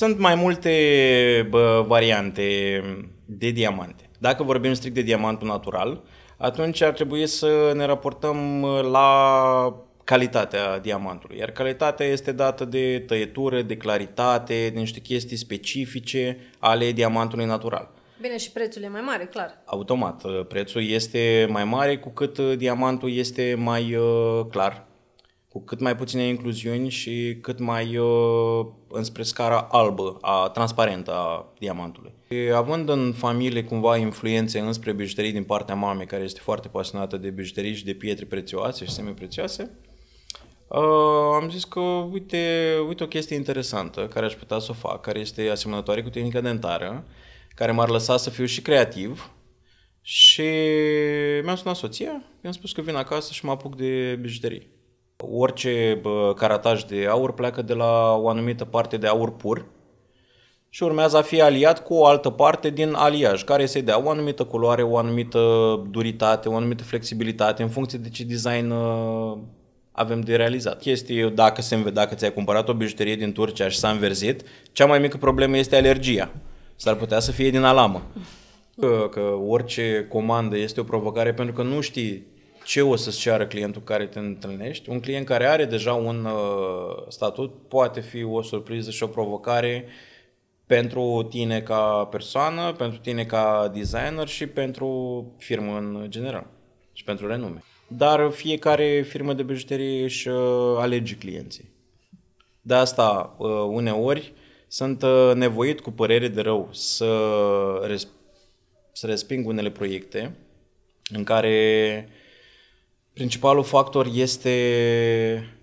Sunt mai multe bă, variante de diamante. Dacă vorbim strict de diamantul natural, atunci ar trebui să ne raportăm la calitatea diamantului. Iar calitatea este dată de tăietură, de claritate, de niște chestii specifice ale diamantului natural. Bine, și prețul e mai mare, clar. Automat. Prețul este mai mare cu cât diamantul este mai uh, clar, cu cât mai puține incluziuni și cât mai uh, înspre scara albă, a transparentă a diamantului. E, având în familie cumva influențe înspre bijuterii din partea mamei, care este foarte pasionată de bijuterii și de pietre prețioase și semiprețioase, uh, am zis că uite, uite o chestie interesantă care aș putea să o fac, care este asemănătoare cu tehnica dentară, care m-ar lăsa să fiu și creativ, și mi-am sunat soția, i-am spus că vin acasă și mă apuc de bijuterii. Orice carataj de aur pleacă de la o anumită parte de aur pur și urmează a fi aliat cu o altă parte din aliaj, care să-i dea o anumită culoare, o anumită duritate, o anumită flexibilitate, în funcție de ce design ă, avem de realizat. Chestii, dacă, se, dacă ți-ai cumpărat o bijuterie din Turcia și s-a înverzit, cea mai mică problemă este alergia. S-ar putea să fie din alamă. Că, că orice comandă este o provocare pentru că nu știi ce o să-ți ceară clientul care te întâlnești. Un client care are deja un uh, statut poate fi o surpriză și o provocare pentru tine ca persoană, pentru tine ca designer și pentru firmă în general și pentru renume. Dar fiecare firmă de bijuterie își uh, alege clienții. De asta, uh, uneori, sunt nevoit cu părere de rău să, să resping unele proiecte în care Principalul factor este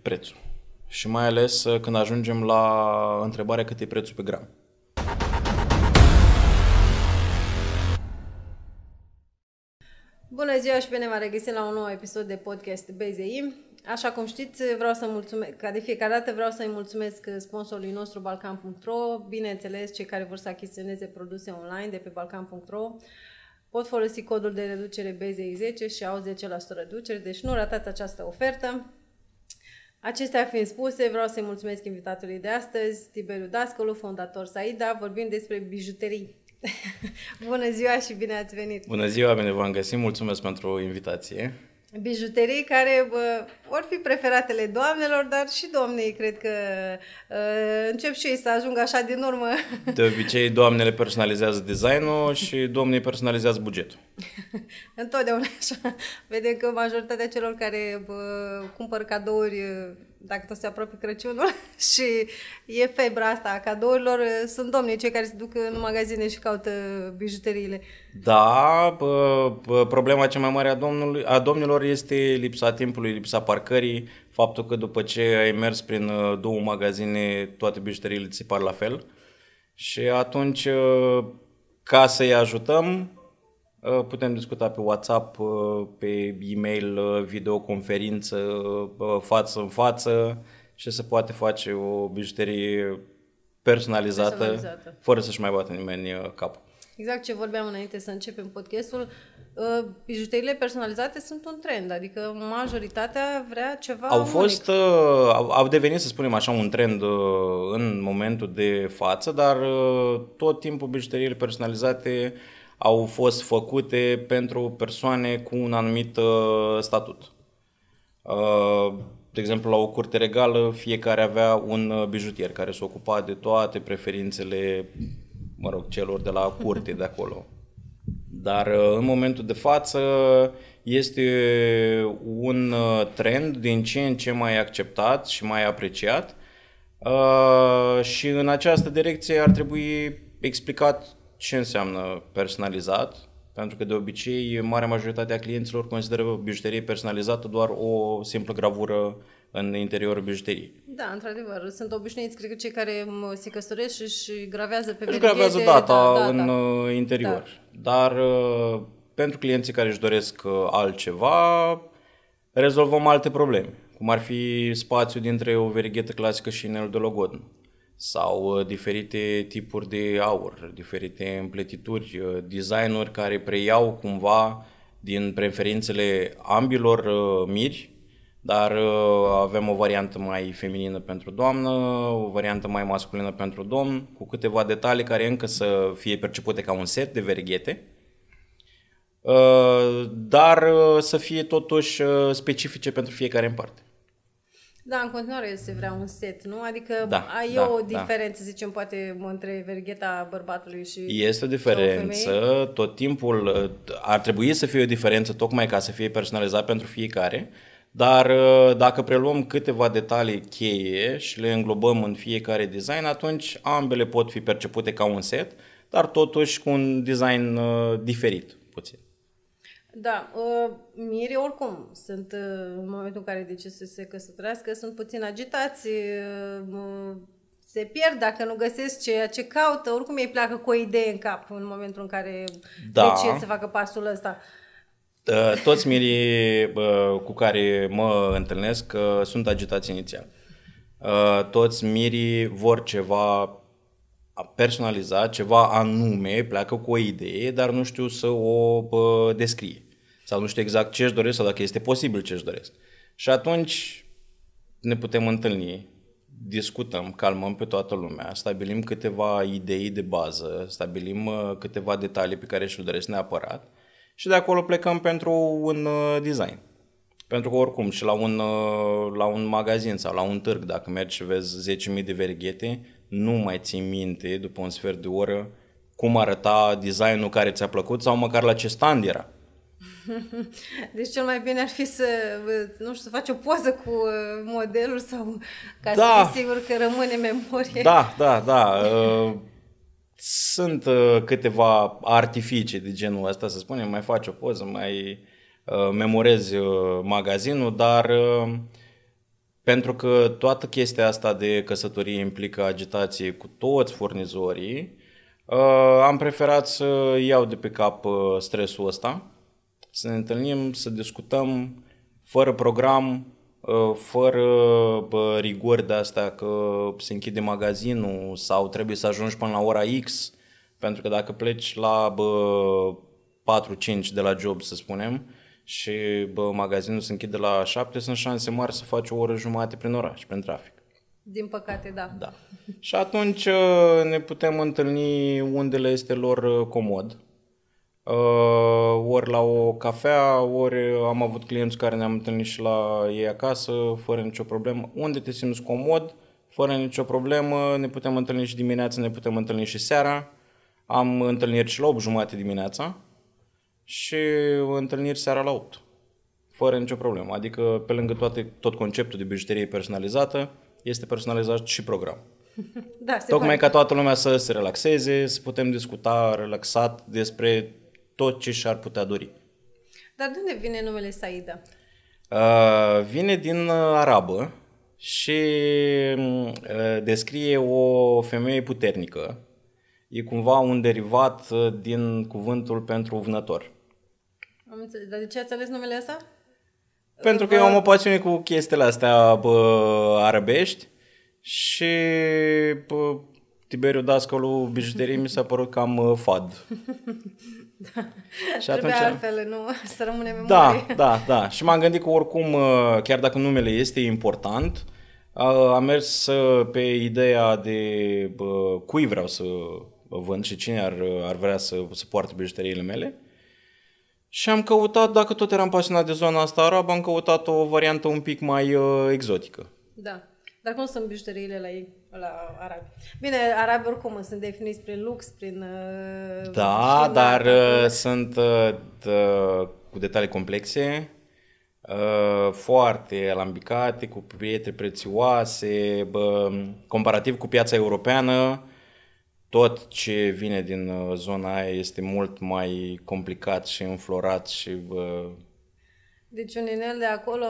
prețul. Și mai ales uh, când ajungem la întrebarea cât e prețul pe gram. Bună ziua și bine v-am regăsit la un nou episod de podcast BZI. Așa cum știți, vreau să mulțumesc, ca de fiecare dată vreau să-i mulțumesc sponsorului nostru Balcan.ro, bineînțeles cei care vor să achiziționeze produse online de pe Balcan.ro, pot folosi codul de reducere BZI10 și au 10% reducere, deci nu ratați această ofertă. Acestea fiind spuse, vreau să-i mulțumesc invitatului de astăzi, Tiberiu Dascolu, fondator Saida, vorbim despre bijuterii. Bună ziua și bine ați venit! Bună ziua, bine v-am găsit, mulțumesc pentru invitație! bijuterii care vor fi preferatele doamnelor, dar și domnii cred că ă, încep și ei să ajungă așa din urmă. De obicei, doamnele personalizează designul și domnii personalizează bugetul. Întotdeauna așa. Vedem că majoritatea celor care cumpăr cadouri dacă tot se apropie Crăciunul și e febra asta a cadourilor, eh, sunt domni cei care se duc în magazine și caută eh, bijuteriile. Da, bă, bă, problema cea mai mare a, domnului, a domnilor este lipsa timpului, lipsa parcării, faptul că după ce ai mers prin eh, două magazine, toate bijuteriile ți par la fel. Și atunci, ca să-i ajutăm, Uh, putem discuta pe WhatsApp, uh, pe e-mail, uh, videoconferință, față în față și se poate face o bijuterie personalizată, personalizată. fără să-și mai bată nimeni capul. Exact ce vorbeam înainte să începem podcastul, bijuteriile personalizate sunt un trend, adică majoritatea vrea ceva Au fost, au, au devenit, să spunem așa, un trend în momentul de față, dar tot timpul bijuteriile personalizate uh, au fost făcute pentru persoane cu un anumit uh, statut. Uh, de exemplu, la o curte regală, fiecare avea un uh, bijutier care se ocupa de toate preferințele, mă rog, celor de la curte de acolo. Dar în momentul de față este un trend din ce în ce mai acceptat și mai apreciat și în această direcție ar trebui explicat ce înseamnă personalizat, pentru că de obicei marea majoritate a clienților consideră bijuterie personalizată doar o simplă gravură în interiorul bijuteriei. Da, într-adevăr, sunt obișnuiți, cred că cei care se căsătoresc și gravează pe Își gravează data da, da, în da. Uh, interior. Da. Dar uh, pentru clienții care își doresc uh, altceva, rezolvăm alte probleme, cum ar fi spațiul dintre o verighetă clasică și inelul de logodnă sau uh, diferite tipuri de aur, diferite împletituri, uh, designuri care preiau cumva din preferințele ambilor uh, miri, dar avem o variantă mai feminină pentru doamnă, o variantă mai masculină pentru domn, cu câteva detalii care încă să fie percepute ca un set de verghete, dar să fie totuși specifice pentru fiecare în parte. Da, în continuare se vrea un set, nu? Adică da, ai da, o da. diferență, da. zicem, poate între vergheta bărbatului și Este o diferență, tot timpul uh, ar trebui să fie o diferență tocmai ca să fie personalizat pentru fiecare, dar uh, dacă preluăm câteva detalii cheie și le înglobăm în fiecare design, atunci ambele pot fi percepute ca un set, dar totuși cu un design uh, diferit puțin. Da, uh, mirii oricum sunt uh, în momentul în care decid să se căsătorească, sunt puțin agitați, uh, se pierd dacă nu găsesc ceea ce caută, oricum ei pleacă cu o idee în cap în momentul în care da. decid să facă pasul ăsta. Uh, toți mirii uh, cu care mă întâlnesc uh, sunt agitați inițial. Toți mirii vor ceva personalizat, ceva anume, pleacă cu o idee, dar nu știu să o descrie sau nu știu exact ce își doresc sau dacă este posibil ce își doresc. Și atunci ne putem întâlni, discutăm, calmăm pe toată lumea, stabilim câteva idei de bază, stabilim uh, câteva detalii pe care și-l doresc neapărat și de acolo plecăm pentru un uh, design. Pentru că oricum și la un, uh, la un magazin sau la un târg, dacă mergi și vezi 10.000 de verghete, nu mai ții minte după un sfert de oră cum arăta designul care ți-a plăcut sau măcar la ce stand era. Deci cel mai bine ar fi să, nu știu, să faci o poză cu uh, modelul sau ca da. să fii sigur că rămâne memorie. Da, da, da. Uh, sunt uh, câteva artificii de genul ăsta, să spunem, mai faci o poză, mai memorezi magazinul, dar pentru că toată chestia asta de căsătorie implică agitație cu toți furnizorii, am preferat să iau de pe cap stresul ăsta să ne întâlnim, să discutăm fără program, ă, fără bă, rigori de astea că se închide magazinul sau trebuie să ajungi până la ora X, pentru că dacă pleci la 4-5 de la job, să spunem, și bă, magazinul se închide la 7, sunt șanse mari să faci o oră jumate prin oraș, prin trafic. Din păcate, da. da. Și atunci ă, ne putem întâlni unde le este lor ă, comod Uh, ori la o cafea, ori am avut clienți care ne-am întâlnit și la ei acasă, fără nicio problemă. Unde te simți comod, fără nicio problemă, ne putem întâlni și dimineața, ne putem întâlni și seara. Am întâlniri și la 8 jumate dimineața și întâlniri seara la 8, fără nicio problemă. Adică, pe lângă toate, tot conceptul de bijuterie personalizată, este personalizat și program. Da, se Tocmai pare. ca toată lumea să se relaxeze, să putem discuta relaxat despre tot ce și-ar putea dori. Dar de unde vine numele Saida? Uh, vine din uh, arabă și mm, uh, descrie o femeie puternică. E cumva un derivat uh, din cuvântul pentru vânător. Am înțeles. Dar de ce ați ales numele ăsta? Pentru că eu am o pasiune cu chestiile astea bă, arabești și bă, Tiberiu Dascălu, bijuterii, mi s-a părut cam uh, fad. Da. Și atunci... Trebuie altfel, nu? Să rămâne da, memorie. Da, da, da. Și m-am gândit că oricum, uh, chiar dacă numele este important, uh, am mers uh, pe ideea de cui vreau să vând și cine ar, ar vrea să, să poarte bijuteriile mele. Și am căutat, dacă tot eram pasionat de zona asta arabă, am căutat o variantă un pic mai uh, exotică. Da. Dar cum sunt bijuteriile la ei? la arabi. Bine, arabi oricum sunt definiți prin lux, prin... Uh, da, prin dar uh, la... sunt uh, dă, cu detalii complexe, foarte alambicate, cu pietre prețioase, bă, comparativ cu piața europeană, tot ce vine din zona aia este mult mai complicat și înflorat și bă, deci un inel de acolo,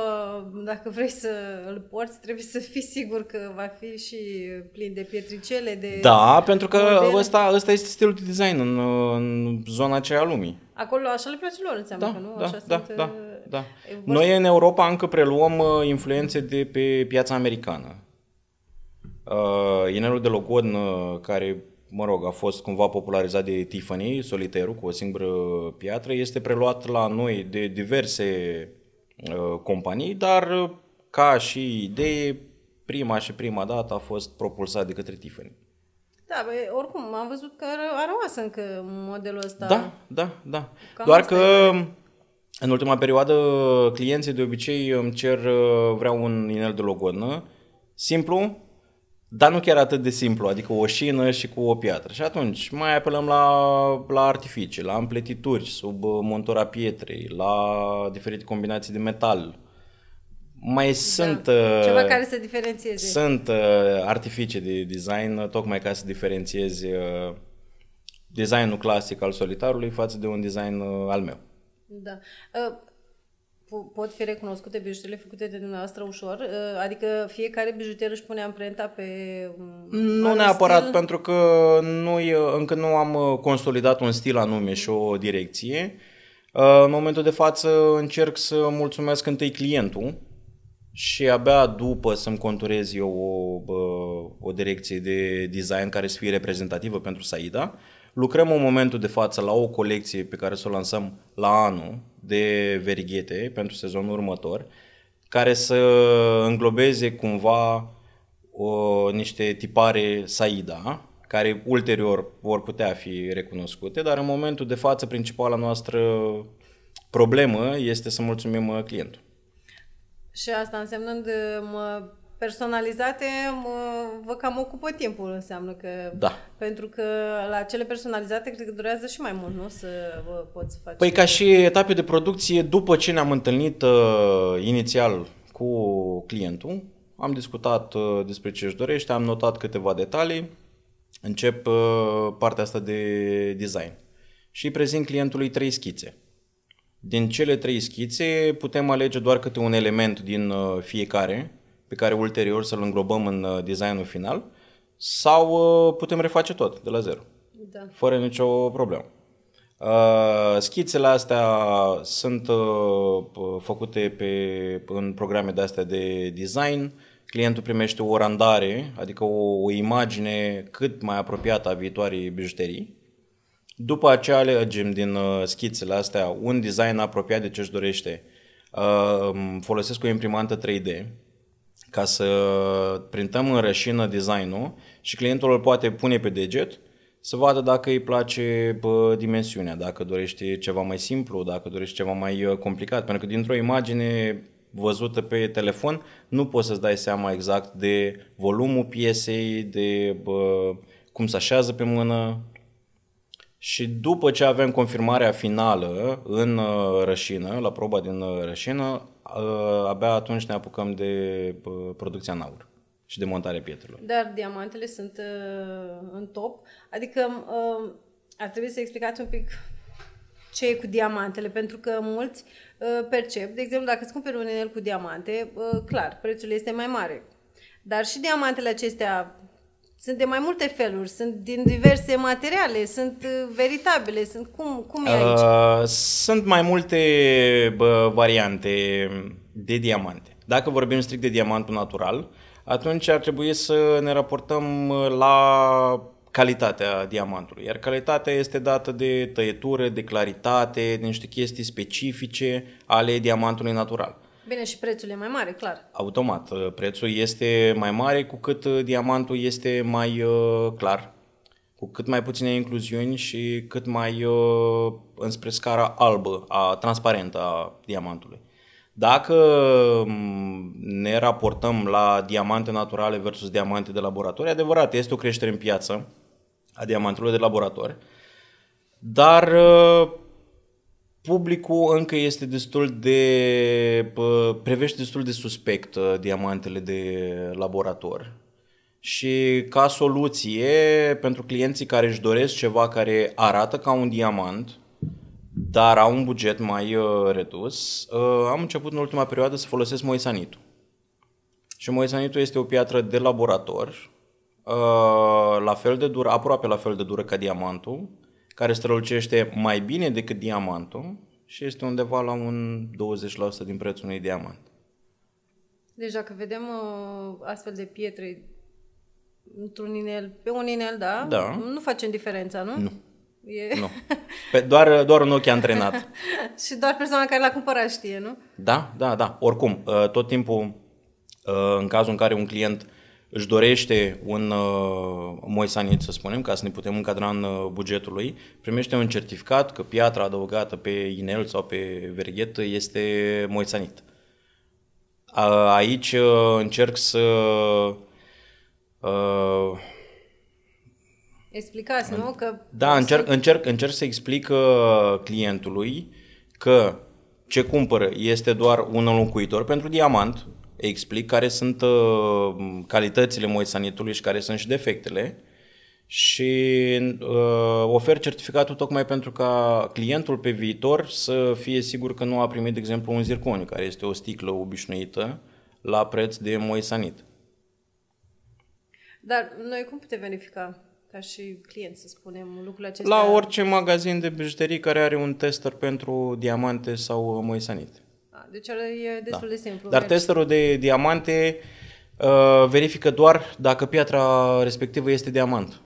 dacă vrei să îl porți, trebuie să fii sigur că va fi și plin de pietricele, de... Da, pentru că ăsta, ăsta este stilul de design în, în zona aceea a lumii. Acolo așa le place lor, înseamnă da, că nu? Da, așa da, sunt, da, uh, da. Noi în Europa încă preluăm uh, influențe de pe piața americană. Uh, inelul de logon uh, care mă rog, a fost cumva popularizat de Tiffany, soliterul cu o singură piatră, este preluat la noi de diverse uh, companii, dar uh, ca și idee, prima și prima dată a fost propulsat de către Tiffany. Da, bă, oricum, am văzut că a rămas încă modelul ăsta. Da, da, da. Cam Doar că e... în ultima perioadă clienții de obicei îmi cer, uh, vreau un inel de logodnă, simplu, dar nu chiar atât de simplu, adică o șină și cu o piatră. Și atunci mai apelăm la, la artificii, la împletituri sub uh, montura pietrei, la diferite combinații de metal. Mai da, sunt... Ceva uh, care să diferențieze. Sunt uh, artificii de design tocmai ca să diferențiezi designul clasic al solitarului față de un design al meu. Da pot fi recunoscute bijuterile făcute de dumneavoastră ușor? Uh, adică fiecare bijuter își pune amprenta pe... Um, nu neapărat, stil? pentru că noi uh, încă nu am uh, consolidat un stil anume și o direcție. În momentul de față încerc să mulțumesc întâi clientul și abia după să-mi conturez eu o, o direcție de design care să fie reprezentativă pentru Saida. Lucrăm în momentul de față la o colecție pe care să o lansăm la anul de verighete pentru sezonul următor, care să înglobeze cumva o, niște tipare Saida, care ulterior vor putea fi recunoscute, dar în momentul de față principala noastră problemă este să mulțumim uh, clientul. Și asta însemnând uh, mă personalizate mă, vă cam ocupă timpul, înseamnă că... Da. Pentru că la cele personalizate cred că durează și mai mult, nu? Să vă poți face... Păi ca și etape de producție, după ce ne-am întâlnit uh, inițial cu clientul, am discutat uh, despre ce își dorește, am notat câteva detalii, încep uh, partea asta de design și prezint clientului trei schițe. Din cele trei schițe putem alege doar câte un element din uh, fiecare pe care ulterior să-l îngrobăm în uh, designul final sau uh, putem reface tot de la zero, da. fără nicio problemă. Uh, schițele astea sunt făcute pe, în programe de astea de design, clientul primește o randare, adică o, o imagine cât mai apropiată a viitoarei bijuterii. După aceea alegem din schițele astea un design apropiat de ce își dorește. folosesc o imprimantă 3D, ca să printăm în rășină designul și clientul îl poate pune pe deget să vadă dacă îi place bă, dimensiunea, dacă dorește ceva mai simplu, dacă dorește ceva mai uh, complicat, pentru că dintr-o imagine văzută pe telefon nu poți să-ți dai seama exact de volumul piesei, de bă, cum se așează pe mână, și după ce avem confirmarea finală în uh, rășină, la proba din uh, rășină, Uh, abia atunci ne apucăm de uh, producția în aur și de montarea pietrelor. Dar diamantele sunt uh, în top, adică ar trebui să explicați un pic ce e cu diamantele, pentru că mulți percep, de exemplu, dacă îți cumperi un inel cu diamante, clar, prețul este mai mare. Dar și diamantele acestea sunt de mai multe feluri, sunt din diverse materiale, sunt uh, veritabile, sunt cum, cum e aici? Uh, sunt mai multe bă, variante de diamante. Dacă vorbim strict de diamantul natural, atunci ar trebui să ne raportăm uh, la calitatea diamantului. Iar calitatea este dată de tăietură, de claritate, de niște chestii specifice ale diamantului natural. Bine, și prețul e mai mare, clar. Automat. Uh, prețul este mai mare cu cât uh, diamantul este mai uh, clar, cu cât mai puține incluziuni și cât mai înspre scara albă, a transparentă a diamantului. Dacă mm, ne raportăm la diamante naturale versus diamante de laborator, e adevărat, este o creștere în piață a diamantelor de laborator, dar publicul încă este destul de, prevește destul de suspect uh, diamantele de laborator. Și ca soluție pentru clienții care își doresc ceva care arată ca un diamant, dar au un buget mai uh, redus, uh, am început în ultima perioadă să folosesc moisanitul. Și moisanitul este o piatră de laborator, la fel de dură, aproape la fel de dură ca diamantul, care strălucește mai bine decât diamantul și este undeva la un 20% din prețul unui diamant. Deci dacă vedem uh, astfel de pietre într-un inel, pe un inel, da? Da. Nu facem diferența, nu? Nu. E... Nu. Pe doar, doar un ochi antrenat. și doar persoana care l-a cumpărat știe, nu? Da, da, da. Oricum, uh, tot timpul, uh, în cazul în care un client își dorește un uh, moisanit, să spunem, ca să ne putem încadra în uh, bugetul lui, primește un certificat că piatra adăugată pe inel sau pe verghet este moisanit. A, aici uh, încerc să... Uh, Explicați, în, nu? Că da, încerc, încerc, încerc să explic uh, clientului că ce cumpără este doar un înlocuitor pentru diamant, explic care sunt uh, calitățile moisanitului și care sunt și defectele și uh, ofer certificatul tocmai pentru ca clientul pe viitor să fie sigur că nu a primit, de exemplu, un zirconiu, care este o sticlă obișnuită la preț de moisanit. Dar noi cum putem verifica ca și client, să spunem, lucrul acesta? La orice magazin de bijuterii care are un tester pentru diamante sau moisanit deci e da. destul da. de simplu. Dar testerul de diamante uh, verifică doar dacă piatra respectivă este diamant.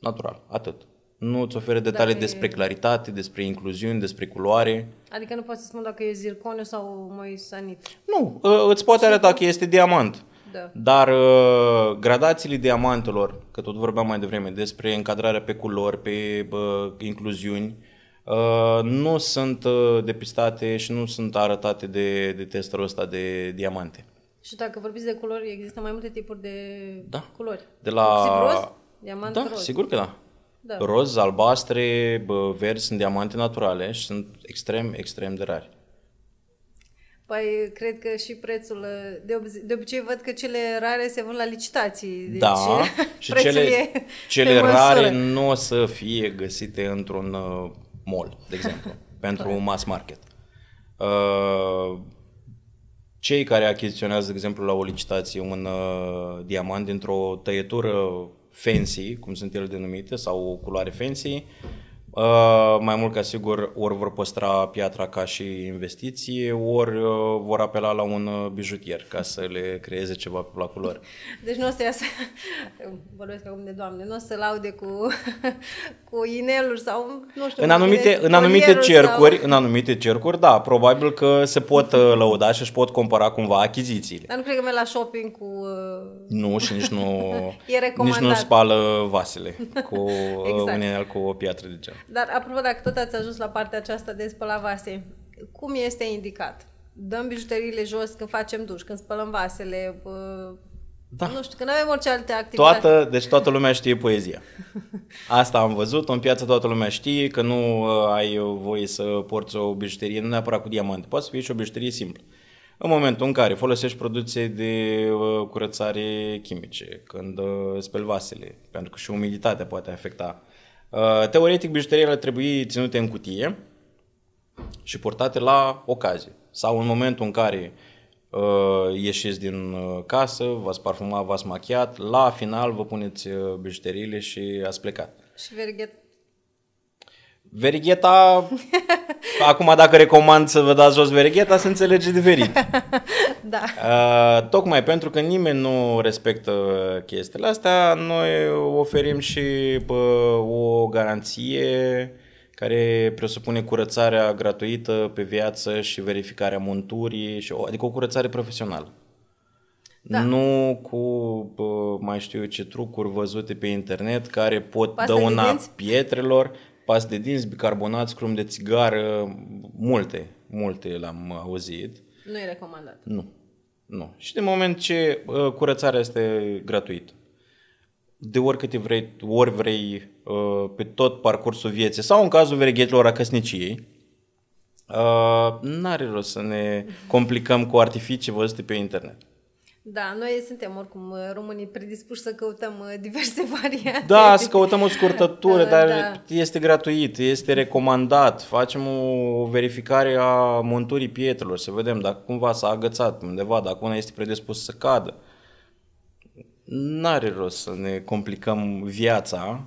Natural, atât. Nu îți oferă detalii dacă despre e... claritate, despre incluziuni, despre culoare. Adică nu poți să spun dacă e zirconiu sau mai sanit. Nu, uh, îți poate arăta că este diamant. Da. Dar uh, gradațiile diamantelor, că tot vorbeam mai devreme despre încadrarea pe culori, pe uh, incluziuni, uh, Uh, nu sunt uh, depistate și nu sunt arătate de, de testul ăsta de diamante. Și dacă vorbiți de culori, există mai multe tipuri de da. culori. De la... roz? Diamant da, roz. sigur că da. da. Roz, albastre, verzi sunt diamante naturale și sunt extrem, extrem de rari. Păi, cred că și prețul, uh, de, ob- de obicei văd că cele rare se vând la licitații. Deci da, și cele, cele rare nu o să fie găsite într-un mall, de exemplu, pentru un mass market. Uh, cei care achiziționează, de exemplu, la o licitație un uh, diamant dintr-o tăietură fancy, cum sunt ele denumite, sau o culoare fancy, Uh, mai mult ca sigur, ori vor păstra piatra ca și investiție, ori uh, vor apela la un uh, bijutier ca să le creeze ceva pe placul lor. Deci nu o să iasă, vorbesc acum de doamne, nu o să laude cu, cu inelul sau nu știu. În anumite, în anumite cercuri, sau... în anumite cercuri, da, probabil că se pot uh, lăuda și își pot compara cumva achizițiile. Dar nu cred că merg la shopping cu... Uh, nu, și nici nu, nici nu spală vasele cu exact. un inel cu o piatră de gen. Dar apropo, dacă tot ați ajuns la partea aceasta de spăla vase, cum este indicat? Dăm bijuteriile jos când facem duș, când spălăm vasele, da. Nu știu, că nu avem orice alte activitate. Toată, deci toată lumea știe poezia. Asta am văzut, în piață toată lumea știe că nu ă, ai voie să porți o bijuterie, nu neapărat cu diamante, poate să fie și o bijuterie simplă. În momentul în care folosești produse de ă, curățare chimice, când ă, speli vasele, pentru că și umiditatea poate afecta Uh, teoretic, bijuteriile ar trebui ținute în cutie și portate la ocazie. Sau în momentul în care uh, ieșiți din uh, casă, v-ați parfumat, v-ați machiat, la final vă puneți uh, bijuteriile și ați plecat. Și verghet, Verigheta, acum dacă recomand să vă dați jos verigheta, se înțelege diferit. da. Uh, tocmai pentru că nimeni nu respectă chestiile astea, noi oferim și pă, o garanție care presupune curățarea gratuită pe viață și verificarea monturii, și, adică o curățare profesională. Da. Nu cu mai știu eu ce trucuri văzute pe internet care pot Poate dăuna pietrelor pas de dinți, bicarbonat, scrum de țigară, multe, multe l am auzit. Nu e recomandat. Nu. Nu. Și de moment ce uh, curățarea este gratuită, de oricât vrei, ori vrei uh, pe tot parcursul vieții sau în cazul verighetilor a căsniciei, uh, n-are rost să ne complicăm cu artificii văzute pe internet. Da, noi suntem oricum uh, românii predispuși să căutăm uh, diverse variante. Da, să căutăm o scurtătură, dar da. este gratuit, este recomandat. Facem o verificare a monturii pietrelor, să vedem dacă cumva s-a agățat undeva, dacă una este predispus să cadă. N-are rost să ne complicăm viața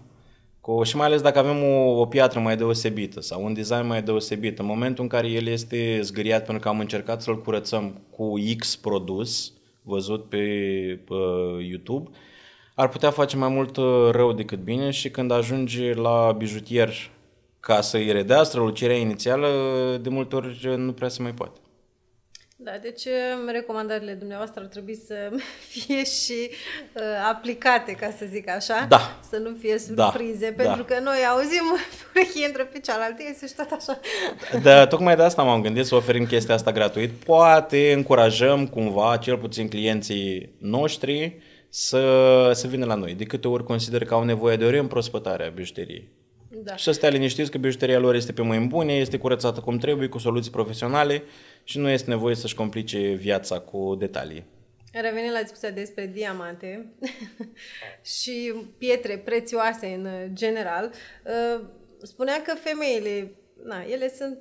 cu, și mai ales dacă avem o, o piatră mai deosebită sau un design mai deosebit. În momentul în care el este zgâriat pentru că am încercat să-l curățăm cu X produs, văzut pe uh, YouTube, ar putea face mai mult uh, rău decât bine și când ajungi la bijutier ca să-i redea strălucirea inițială, de multe ori uh, nu prea se mai poate. Da, deci um, recomandările dumneavoastră ar trebui să fie și uh, aplicate, ca să zic așa, da. să nu fie da. surprize, da. pentru da. că noi auzim urechii între pe cealaltă, este și tot așa. Da, tocmai de asta m-am gândit să oferim chestia asta gratuit. Poate încurajăm cumva, cel puțin clienții noștri, să, să vină la noi. De câte ori consider că au nevoie de o reîmprospătare a bijuteriei. Da. Și să stea liniștiți că bijuteria lor este pe mâini bune, este curățată cum trebuie, cu soluții profesionale și nu este nevoie să-și complice viața cu detalii. Revenim la discuția despre diamante și pietre prețioase în general. Uh, spunea că femeile, na, ele sunt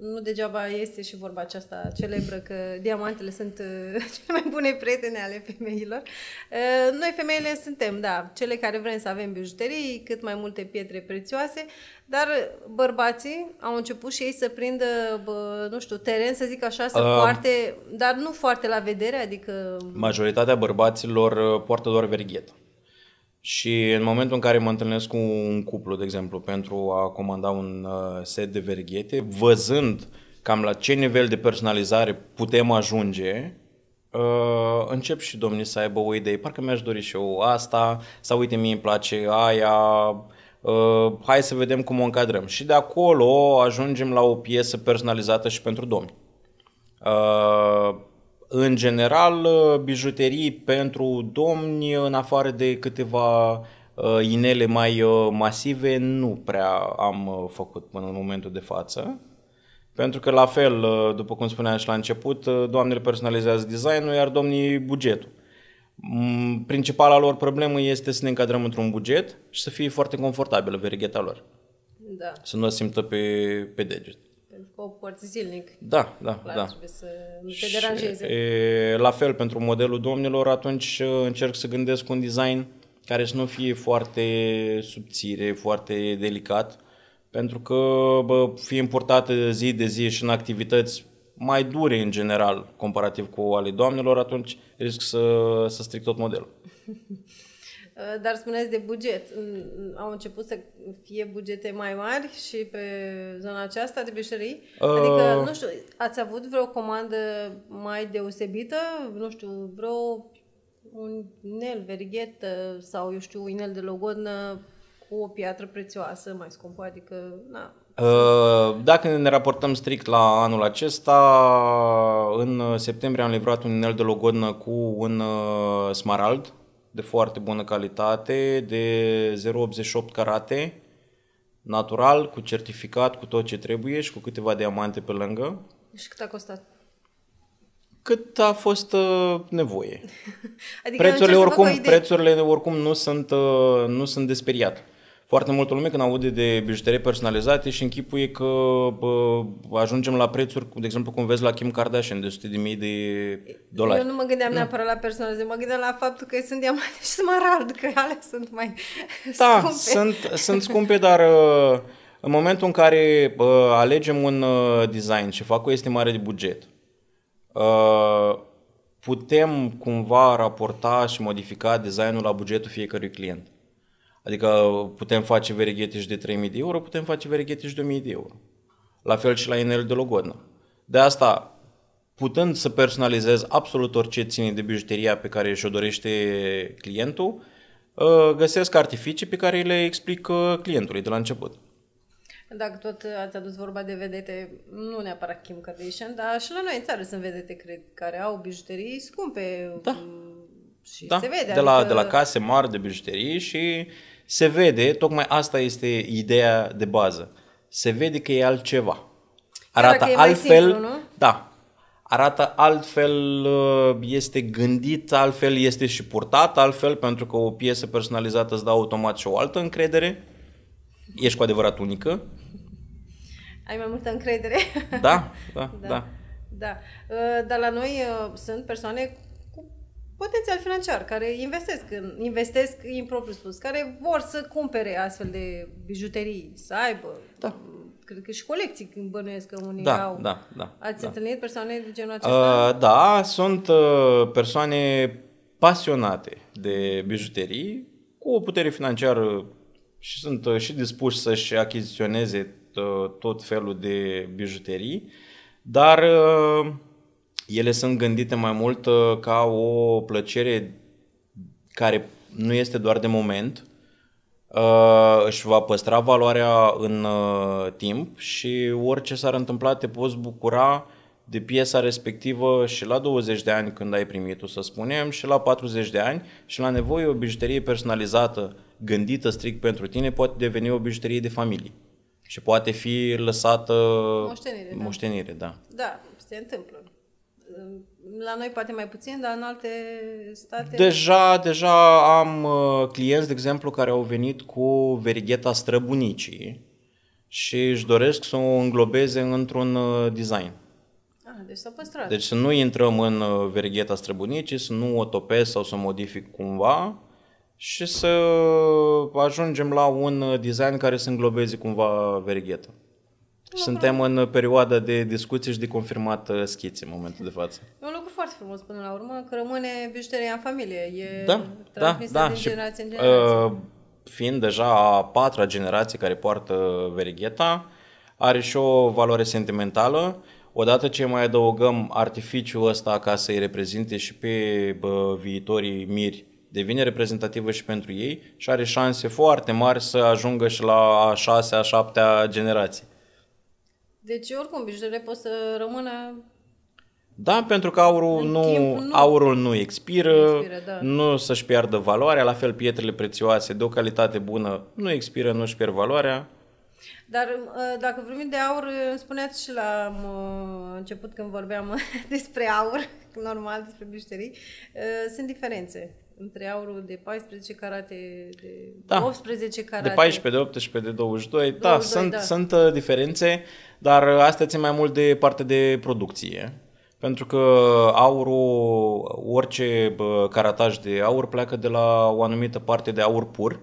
nu degeaba este și vorba aceasta celebră că diamantele sunt uh, cele mai bune prietene ale femeilor. Uh, noi femeile suntem, da, cele care vrem să avem bijuterii, cât mai multe pietre prețioase, dar bărbații au început și ei să prindă, bă, nu știu, teren, să zic așa, să uh, poarte, dar nu foarte la vedere, adică... Majoritatea bărbaților uh, poartă doar verghetă. Și în momentul în care mă întâlnesc cu un cuplu, de exemplu, pentru a comanda un uh, set de verghete, văzând cam la ce nivel de personalizare putem ajunge, uh, încep și domnii să aibă o idee. Parcă mi-aș dori și eu asta, sau uite, mie îmi place aia, uh, hai să vedem cum o încadrăm. Și de acolo ajungem la o piesă personalizată și pentru domni. În general, uh, bijuterii pentru domni, în afară de câteva uh, inele mai uh, masive, nu prea am făcut până în momentul de față. Pentru că, la fel, după cum spuneam și la început, doamnele personalizează designul, iar domnii bugetul. Mm, principala lor problemă este să ne încadrăm într-un buget și să fie foarte confortabilă verigheta lor. Da. Să nu o simtă pe, pe deget porți zilnic. Da, da, Clar, da. Trebuie să nu te și, deranjeze. E, la fel, pentru modelul domnilor, atunci uh, încerc să gândesc un design care să nu fie foarte subțire, foarte delicat, pentru că bă, fie importată zi de zi și în activități mai dure în general comparativ cu ale doamnelor, atunci risc să, să stric tot modelul. Eh, dar spuneți de buget. Au început să fie bugete mai mari și pe zona aceasta de bișării? Uh... Adică, eh. nu știu, ați avut vreo comandă mai deosebită? Nu știu, vreo un inel verghetă sau, eu știu, inel de logodnă cu o piatră prețioasă mai scumpă? Adică, na, eh, dacă ne raportăm strict la anul acesta, în septembrie am livrat un inel de logodnă cu un smarald de foarte bună calitate, de 0,88 carate, natural, cu certificat, cu tot ce trebuie și cu câteva diamante pe lângă. Și cât a costat? Cât a fost uh, nevoie. adică prețurile oricum, prețurile oricum nu sunt, uh, nu sunt desperiate. Foarte multă lume când aude de bijuterii personalizate și închipuie că bă, ajungem la prețuri, de exemplu cum vezi la Kim Kardashian, de 100 de mii de dolari. Eu nu mă gândeam nu. neapărat la personalizare, mă gândeam la faptul că sunt diamante și smarald, că alea sunt mai da, scumpe. Sunt, sunt scumpe, dar uh, în momentul în care bă, alegem un uh, design și fac o estimare de buget, bă, uh, putem cumva raporta și modifica designul la bugetul fiecărui client. Adică putem face și de 3.000 de euro, putem face și de 1.000 de euro. La fel și la inel de logodnă. De asta, putând să personalizez absolut orice ține de bijuteria pe care și-o dorește clientul, ă, găsesc artificii pe care le explic ă, clientului de la început. Dacă tot ați adus vorba de vedete, nu neapărat Kim Kardashian, dar și la noi în țară sunt vedete, cred, care au bijuterii scumpe. Da. Mm, și da. se vede. De la, adică... de la case mari de bijuterii și uh, se vede, tocmai asta este ideea de bază, se vede că e altceva. Da, arată e altfel, simplu, nu? da, arată altfel, uh, este gândit, altfel este și purtat, altfel pentru că o piesă personalizată îți dă automat și o altă încredere, ești cu adevărat unică. Ai mai multă încredere. Da, da, da. da. Da, uh, dar la noi uh, sunt persoane potențial financiar, care investesc, în, investesc spus, care vor să cumpere astfel de bijuterii, să aibă, da. cred că și colecții când bănuiesc că unii da, au. Da, da, Ați da. întâlnit persoane de genul uh, acesta? Uh, da, sunt uh, persoane pasionate de bijuterii, cu o putere financiară și sunt uh, și dispuși să-și achiziționeze uh, tot felul de bijuterii, dar uh, ele sunt gândite mai mult uh, ca o plăcere care nu este doar de moment, uh, își va păstra valoarea în uh, timp și orice s-ar întâmpla te poți bucura de piesa respectivă și la 20 de ani când ai primit-o, să spunem, și la 40 de ani și la nevoie o bijuterie personalizată, gândită strict pentru tine, poate deveni o bijuterie de familie și poate fi lăsată moștenire. Da. moștenire da. da, da se întâmplă. La noi poate mai puțin, dar în alte state... Deja, deja am uh, clienți, de exemplu, care au venit cu verigheta străbunicii și își doresc să o înglobeze într-un uh, design. Ah, deci s-a păstrat. Deci să nu intrăm în uh, verigheta străbunicii, să nu o topesc sau să o modific cumva și să ajungem la un design care să înglobeze cumva verigheta. Lucru... Suntem în perioada de discuții și de confirmat uh, schițe în momentul de față. E un lucru foarte frumos până la urmă, că rămâne bijuteria în familie. E da, da, da. Din și, generație în generație. Uh, fiind deja a patra generație care poartă verigheta, are și o valoare sentimentală. Odată ce mai adăugăm artificiul ăsta ca să-i reprezinte și pe bă, viitorii miri, devine reprezentativă și pentru ei și are șanse foarte mari să ajungă și la a șasea, a șaptea generație. Deci, oricum, bijuteria pot să rămână da, pentru că aurul, nu, timp, nu, aurul nu expiră, nu, expiră, da. nu să-și piardă valoarea, la fel pietrele prețioase de o calitate bună nu expiră, nu își pierd valoarea. Dar uh, dacă vorbim de aur, îmi spuneați și la uh, început când vorbeam despre aur, normal, despre bijuterii, uh, sunt diferențe între aurul de 14 carate, de da. 18 carate. De 14, de 18, de 22. 22 da, sunt, da, sunt uh, diferențe, dar uh, astea țin mai mult de parte de producție. Pentru că aurul, uh, orice carataj de aur pleacă de la o anumită parte de aur pur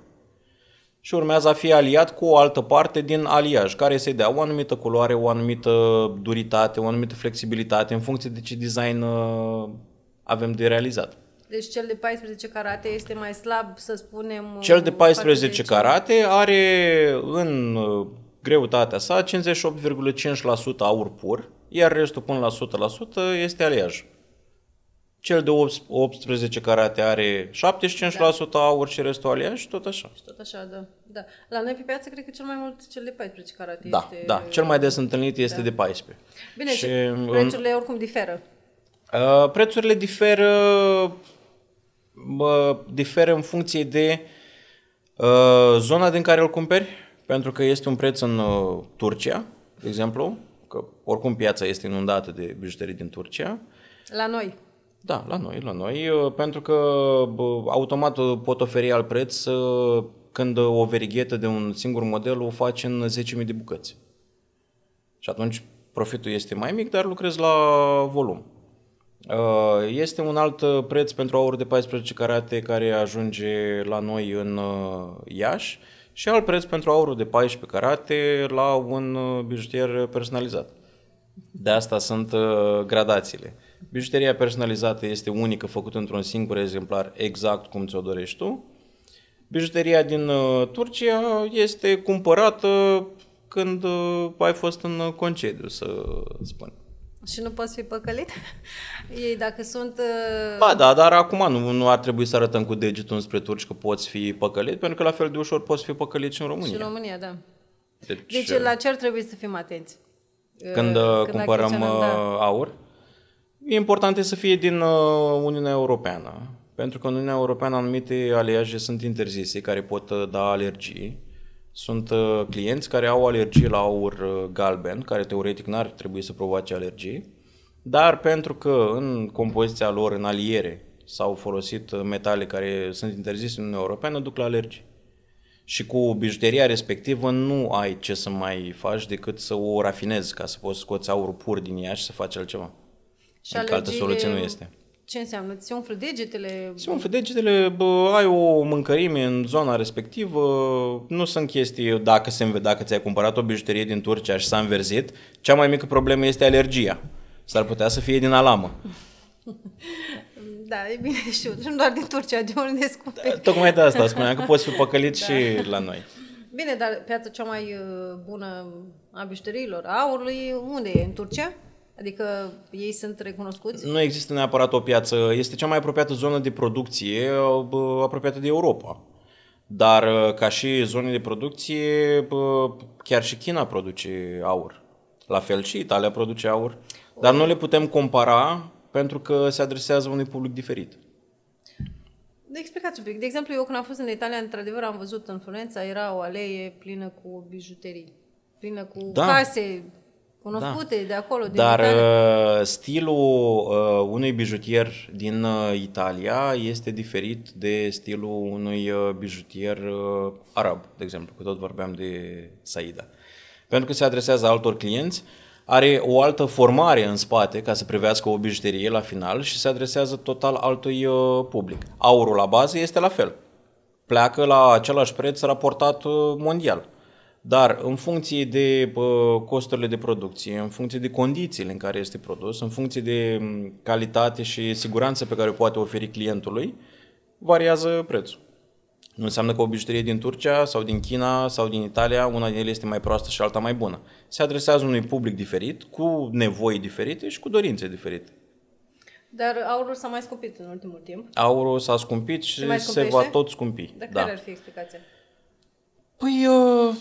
și urmează a fi aliat cu o altă parte din aliaj, care să-i dea o anumită culoare, o anumită duritate, o anumită flexibilitate, în funcție de ce design avem de realizat. Deci cel de 14 carate este mai slab, să spunem... Uh, cel de 14 carate are în uh, greutatea sa 58,5% aur pur, iar restul până la 100% este aliaj. Cel de 18 carate are 75% da. aur și restul aliaj și tot așa. Și tot așa, da. da. La noi pe piață cred că cel mai mult cel de 14 carate da, este... Da, cel mai des uh, întâlnit este da. de 14. Bine, și, și prețurile oricum diferă. Uh, prețurile diferă diferă în funcție de uh, zona din care îl cumperi, pentru că este un preț în uh, Turcia, de exemplu, că oricum piața este inundată de bijuterii din Turcia. La noi. Da, la noi, la noi, uh, pentru că automat pot oferi al preț când o verighetă de un singur model o faci în 10.000 de bucăți. Și atunci profitul este mai mic, dar lucrezi la volum. Uh, este un alt uh, preț pentru aur de 14 carate care ajunge la noi în uh, Iași și alt preț pentru aurul de 14 carate la un bijutier personalizat. De asta sunt gradațiile. Bijuteria personalizată este unică, făcută într-un singur exemplar, exact cum ți-o dorești tu. Bijuteria din Turcia este cumpărată când ai fost în concediu, să spun. Și nu poți fi păcălit? Ei, dacă sunt... Uh, ba, da, dar acum nu, nu ar trebui să arătăm cu degetul înspre turci că poți fi păcălit, pentru că la fel de ușor poți fi păcălit și în România. Și în România, da. Deci, deci uh, la ce ar trebui să fim atenți? Uh, când, când cumpărăm da. aur? E important e să fie din Uniunea Europeană. Pentru că în Uniunea Europeană anumite aliaje sunt interzise care pot da alergii sunt uh, clienți care au alergii la aur uh, galben, care teoretic n-ar trebui să provoace alergii, dar pentru că în compoziția lor, în aliere, s-au folosit uh, metale care sunt interzise în Uniunea Europeană, duc la alergii. Și cu bijuteria respectivă nu ai ce să mai faci decât să o rafinezi ca să poți scoți aurul pur din ea și să faci altceva. Și adică altă soluție nu este. Ce înseamnă? Ți se umflă degetele? Se umflă degetele, bă, ai o mâncărime în zona respectivă, nu sunt chestii dacă, se, dacă ți-ai cumpărat o bijuterie din Turcia și s-a înverzit, cea mai mică problemă este alergia. S-ar putea să fie din alamă. Da, e bine eu, Nu doar din Turcia, de unde scumpe. Da, tocmai de asta spuneam, că poți fi păcălit da. și la noi. Bine, dar piața cea mai uh, bună a bijuteriilor, aurului, unde e? În Turcia? Adică ei sunt recunoscuți? Nu există neapărat o piață. Este cea mai apropiată zonă de producție apropiată de Europa. Dar uh, ca și zone de producție, chiar și China produce aur. La fel și Italia produce aur. Dar nu le putem compara pentru că se adresează unui public diferit. De explicați un pic. De exemplu, eu când am fost în Italia, într-adevăr am văzut în Florența, era o alee plină cu bijuterii, plină cu da. case, cunoscute da. de acolo. Din Dar Italia. Uh, stilul uh, unui bijutier din uh, Italia este diferit de stilul unui bijutier arab, de exemplu, că tot vorbeam de Saida. Pentru că se adresează altor clienți, are o altă formare în spate ca să privească o bijuterie la final și se adresează total altui public. Aurul la bază este la fel. Pleacă la același preț raportat mondial dar în funcție de costurile de producție, în funcție de condițiile în care este produs, în funcție de calitate și siguranță pe care o poate oferi clientului, variază prețul. Nu înseamnă că o bijuterie din Turcia sau din China sau din Italia, una din ele este mai proastă și alta mai bună. Se adresează unui public diferit, cu nevoi diferite și cu dorințe diferite. Dar aurul s-a mai scumpit în ultimul timp. Aurul s-a scumpit și se, se va tot scumpi. Dar da. care ar fi explicația? Păi, uh,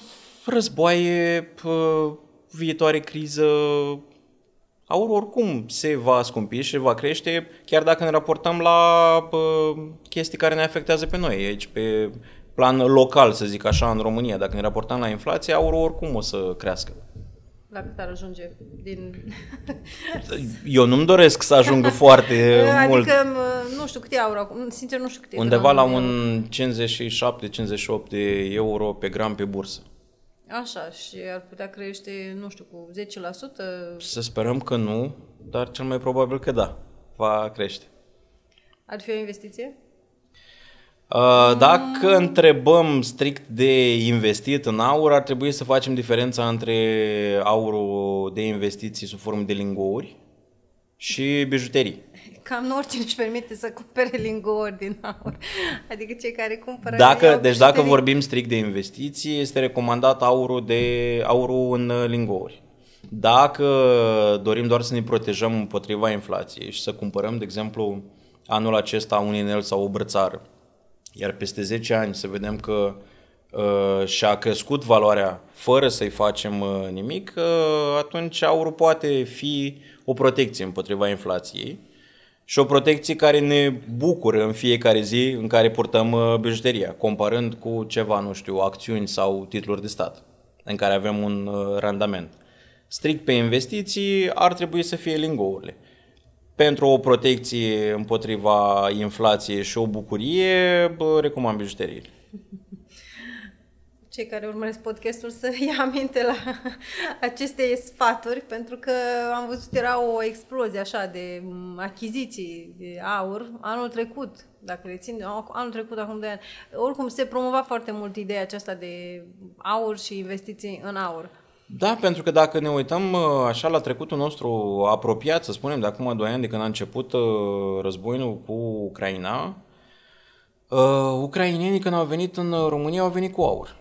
războaie, pă, viitoare criză, Aur oricum se va scumpi și va crește, chiar dacă ne raportăm la pă, chestii care ne afectează pe noi aici, pe plan local, să zic așa, în România. Dacă ne raportăm la inflație, aurul oricum o să crească. La cât ar ajunge din... Eu nu-mi doresc să ajungă foarte adică, mult. Adică, nu știu câte euro acum, sincer nu știu câte Undeva la un 57-58 de euro pe gram pe bursă. Așa, și ar putea crește, nu știu, cu 10%? Să sperăm că nu, dar cel mai probabil că da, va crește. Ar fi o investiție? Uh, dacă întrebăm strict de investit în aur, ar trebui să facem diferența între aurul de investiții sub formă de lingouri și bijuterii cam oricine își permite să cumpere lingouri din aur. Adică cei care cumpără... Dacă, deci dacă vorbim strict de investiții, este recomandat aurul, de, aurul în uh, lingouri. Dacă dorim doar să ne protejăm împotriva inflației și să cumpărăm, de exemplu, anul acesta un inel sau o brățară, iar peste 10 ani să vedem că uh, și-a crescut valoarea fără să-i facem uh, nimic, uh, atunci aurul poate fi o protecție împotriva inflației și o protecție care ne bucură în fiecare zi în care purtăm uh, bijuteria, comparând cu ceva, nu știu, acțiuni sau titluri de stat, în care avem un uh, randament. Strict pe investiții ar trebui să fie lingourile. Pentru o protecție împotriva inflației și o bucurie, recomand bijuteriile cei care urmăresc podcastul să ia aminte la aceste sfaturi, pentru că am văzut era o explozie așa de mm, achiziții de aur anul trecut, dacă le țin, anul trecut, acum de ani. Oricum se promova foarte mult ideea aceasta de aur și investiții în aur. Da, pentru că dacă ne uităm uh, așa la trecutul nostru apropiat, să spunem, de acum 2 ani de când a început uh, războiul cu Ucraina, Uh, ucrainienii când au venit în România au venit cu aur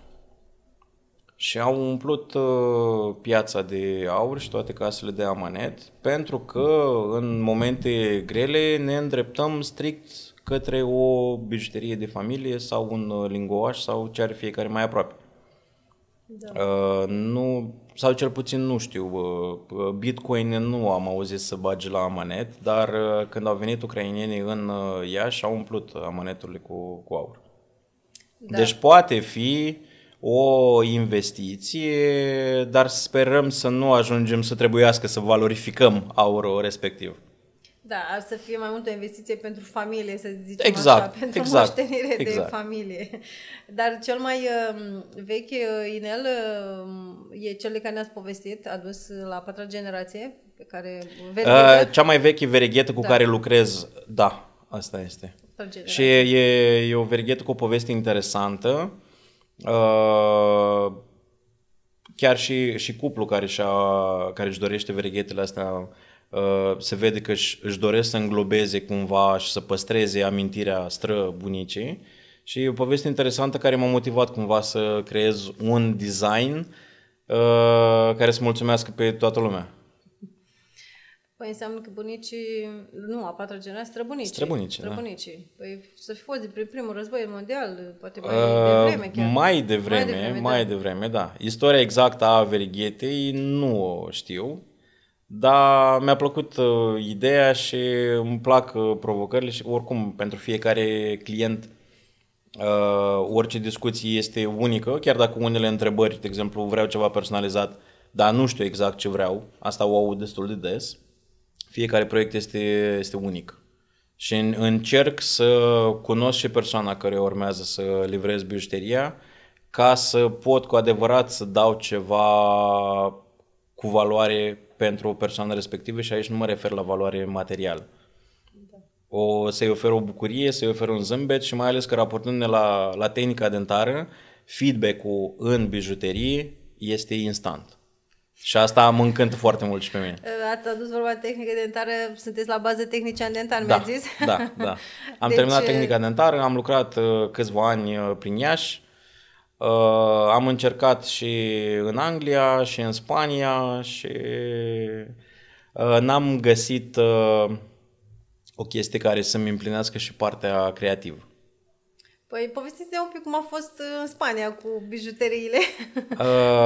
și au umplut uh, piața de aur și toate casele de amanet, pentru că în momente grele ne îndreptăm strict către o bijuterie de familie sau un uh, lingoaș sau ce are fiecare mai aproape. Da. Uh, nu, sau cel puțin nu știu, uh, uh, Bitcoin nu am auzit să bage la amanet, dar uh, când au venit ucrainienii în Iași au umplut amaneturile cu, cu aur. Da. Deci poate fi o investiție, dar sperăm să nu ajungem să trebuiască să valorificăm aurul respectiv. Da, ar să fie mai mult o investiție pentru familie, să zicem exact, așa, pentru exact, moștenire exact. de familie. Dar cel mai um, vechi uh, inel um, e cel care ne-ați povestit, adus la patra generație, pe care... Verighetă. Uh, cea mai veche verighetă cu da. care lucrez, da, asta este. Și e, e o verighetă cu o poveste interesantă. Uh, chiar și, și cuplu care, și-a, care își dorește verighetele astea uh, se vede că își, își doresc să înglobeze cumva și să păstreze amintirea străbunicii și e o poveste interesantă care m-a motivat cumva să creez un design uh, care să mulțumească pe toată lumea. Păi înseamnă că bunicii, nu, a patra generație, străbunicii. Străbunicii, da. străbunicii. Da. Păi să fi fost de primul război mondial, poate mai uh, devreme chiar. Mai devreme, mai devreme, da. mai da. devreme, da. Istoria exactă a verighetei nu o știu, dar mi-a plăcut uh, ideea și îmi plac uh, provocările și oricum pentru fiecare client uh, orice discuție este unică, chiar dacă unele întrebări, de exemplu, vreau ceva personalizat, dar nu știu exact ce vreau, asta o aud destul de des, fiecare proiect este, este unic. Și în, încerc să cunosc și persoana care urmează să livrez bijuteria ca să pot cu adevărat să dau ceva cu valoare pentru o persoană respectivă și aici nu mă refer la valoare materială. O, să-i ofer o bucurie, să-i ofer un zâmbet și mai ales că raportându-ne la, la tehnica dentară, feedback-ul în bijuterie este instant. Și asta mă încântă foarte mult și pe mine. Eh, ați adus vorba de tehnică dentară, sunteți la bază tehnică dentar, da, mi-ați zis? Da, da. Am deci... terminat tehnica eh, dentară, am lucrat eh, câțiva ani prin Iași, am încercat și în Anglia și în Spania și n-am găsit o chestie care să-mi împlinească și partea creativă. Păi povestiți-ne un pic cum a fost uh, în Spania cu bijuteriile. Uh,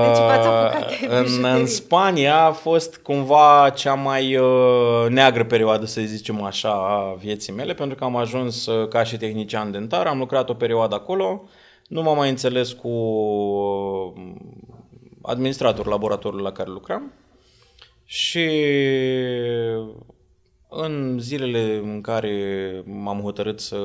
deci v-ați apucat bijuterii. în, în Spania a fost cumva cea mai uh, neagră perioadă, să zicem așa, a vieții mele, pentru că am ajuns uh, ca și tehnician dentar, am lucrat o perioadă acolo, nu m-am mai înțeles cu administratorul laboratorului la care lucram și în zilele în care m-am hotărât să,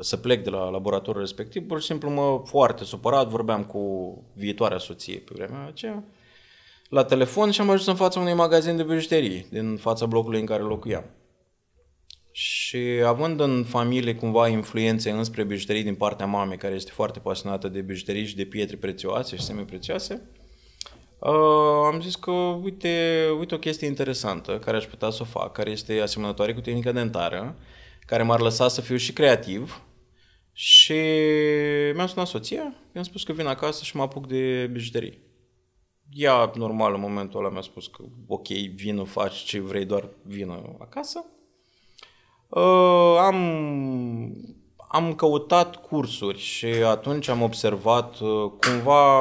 să plec de la laboratorul respectiv, pur și simplu mă foarte supărat, vorbeam cu viitoarea soție pe vremea aceea, la telefon și am ajuns în fața unui magazin de bijuterii, din fața blocului în care locuiam. Și având în familie cumva influențe înspre bijuterii din partea mamei, care este foarte pasionată de bijuterii și de pietre prețioase și semiprețioase, Uh, am zis că, uite, uite o chestie interesantă care aș putea să o fac, care este asemănătoare cu tehnica dentară, care m-ar lăsa să fiu și creativ. Și mi-am sunat soția, i-am spus că vin acasă și mă apuc de bijuterii. Ea, normal, în momentul ăla mi-a spus că, ok, vină, faci ce vrei, doar vină acasă. Uh, am, am căutat cursuri și atunci am observat uh, cumva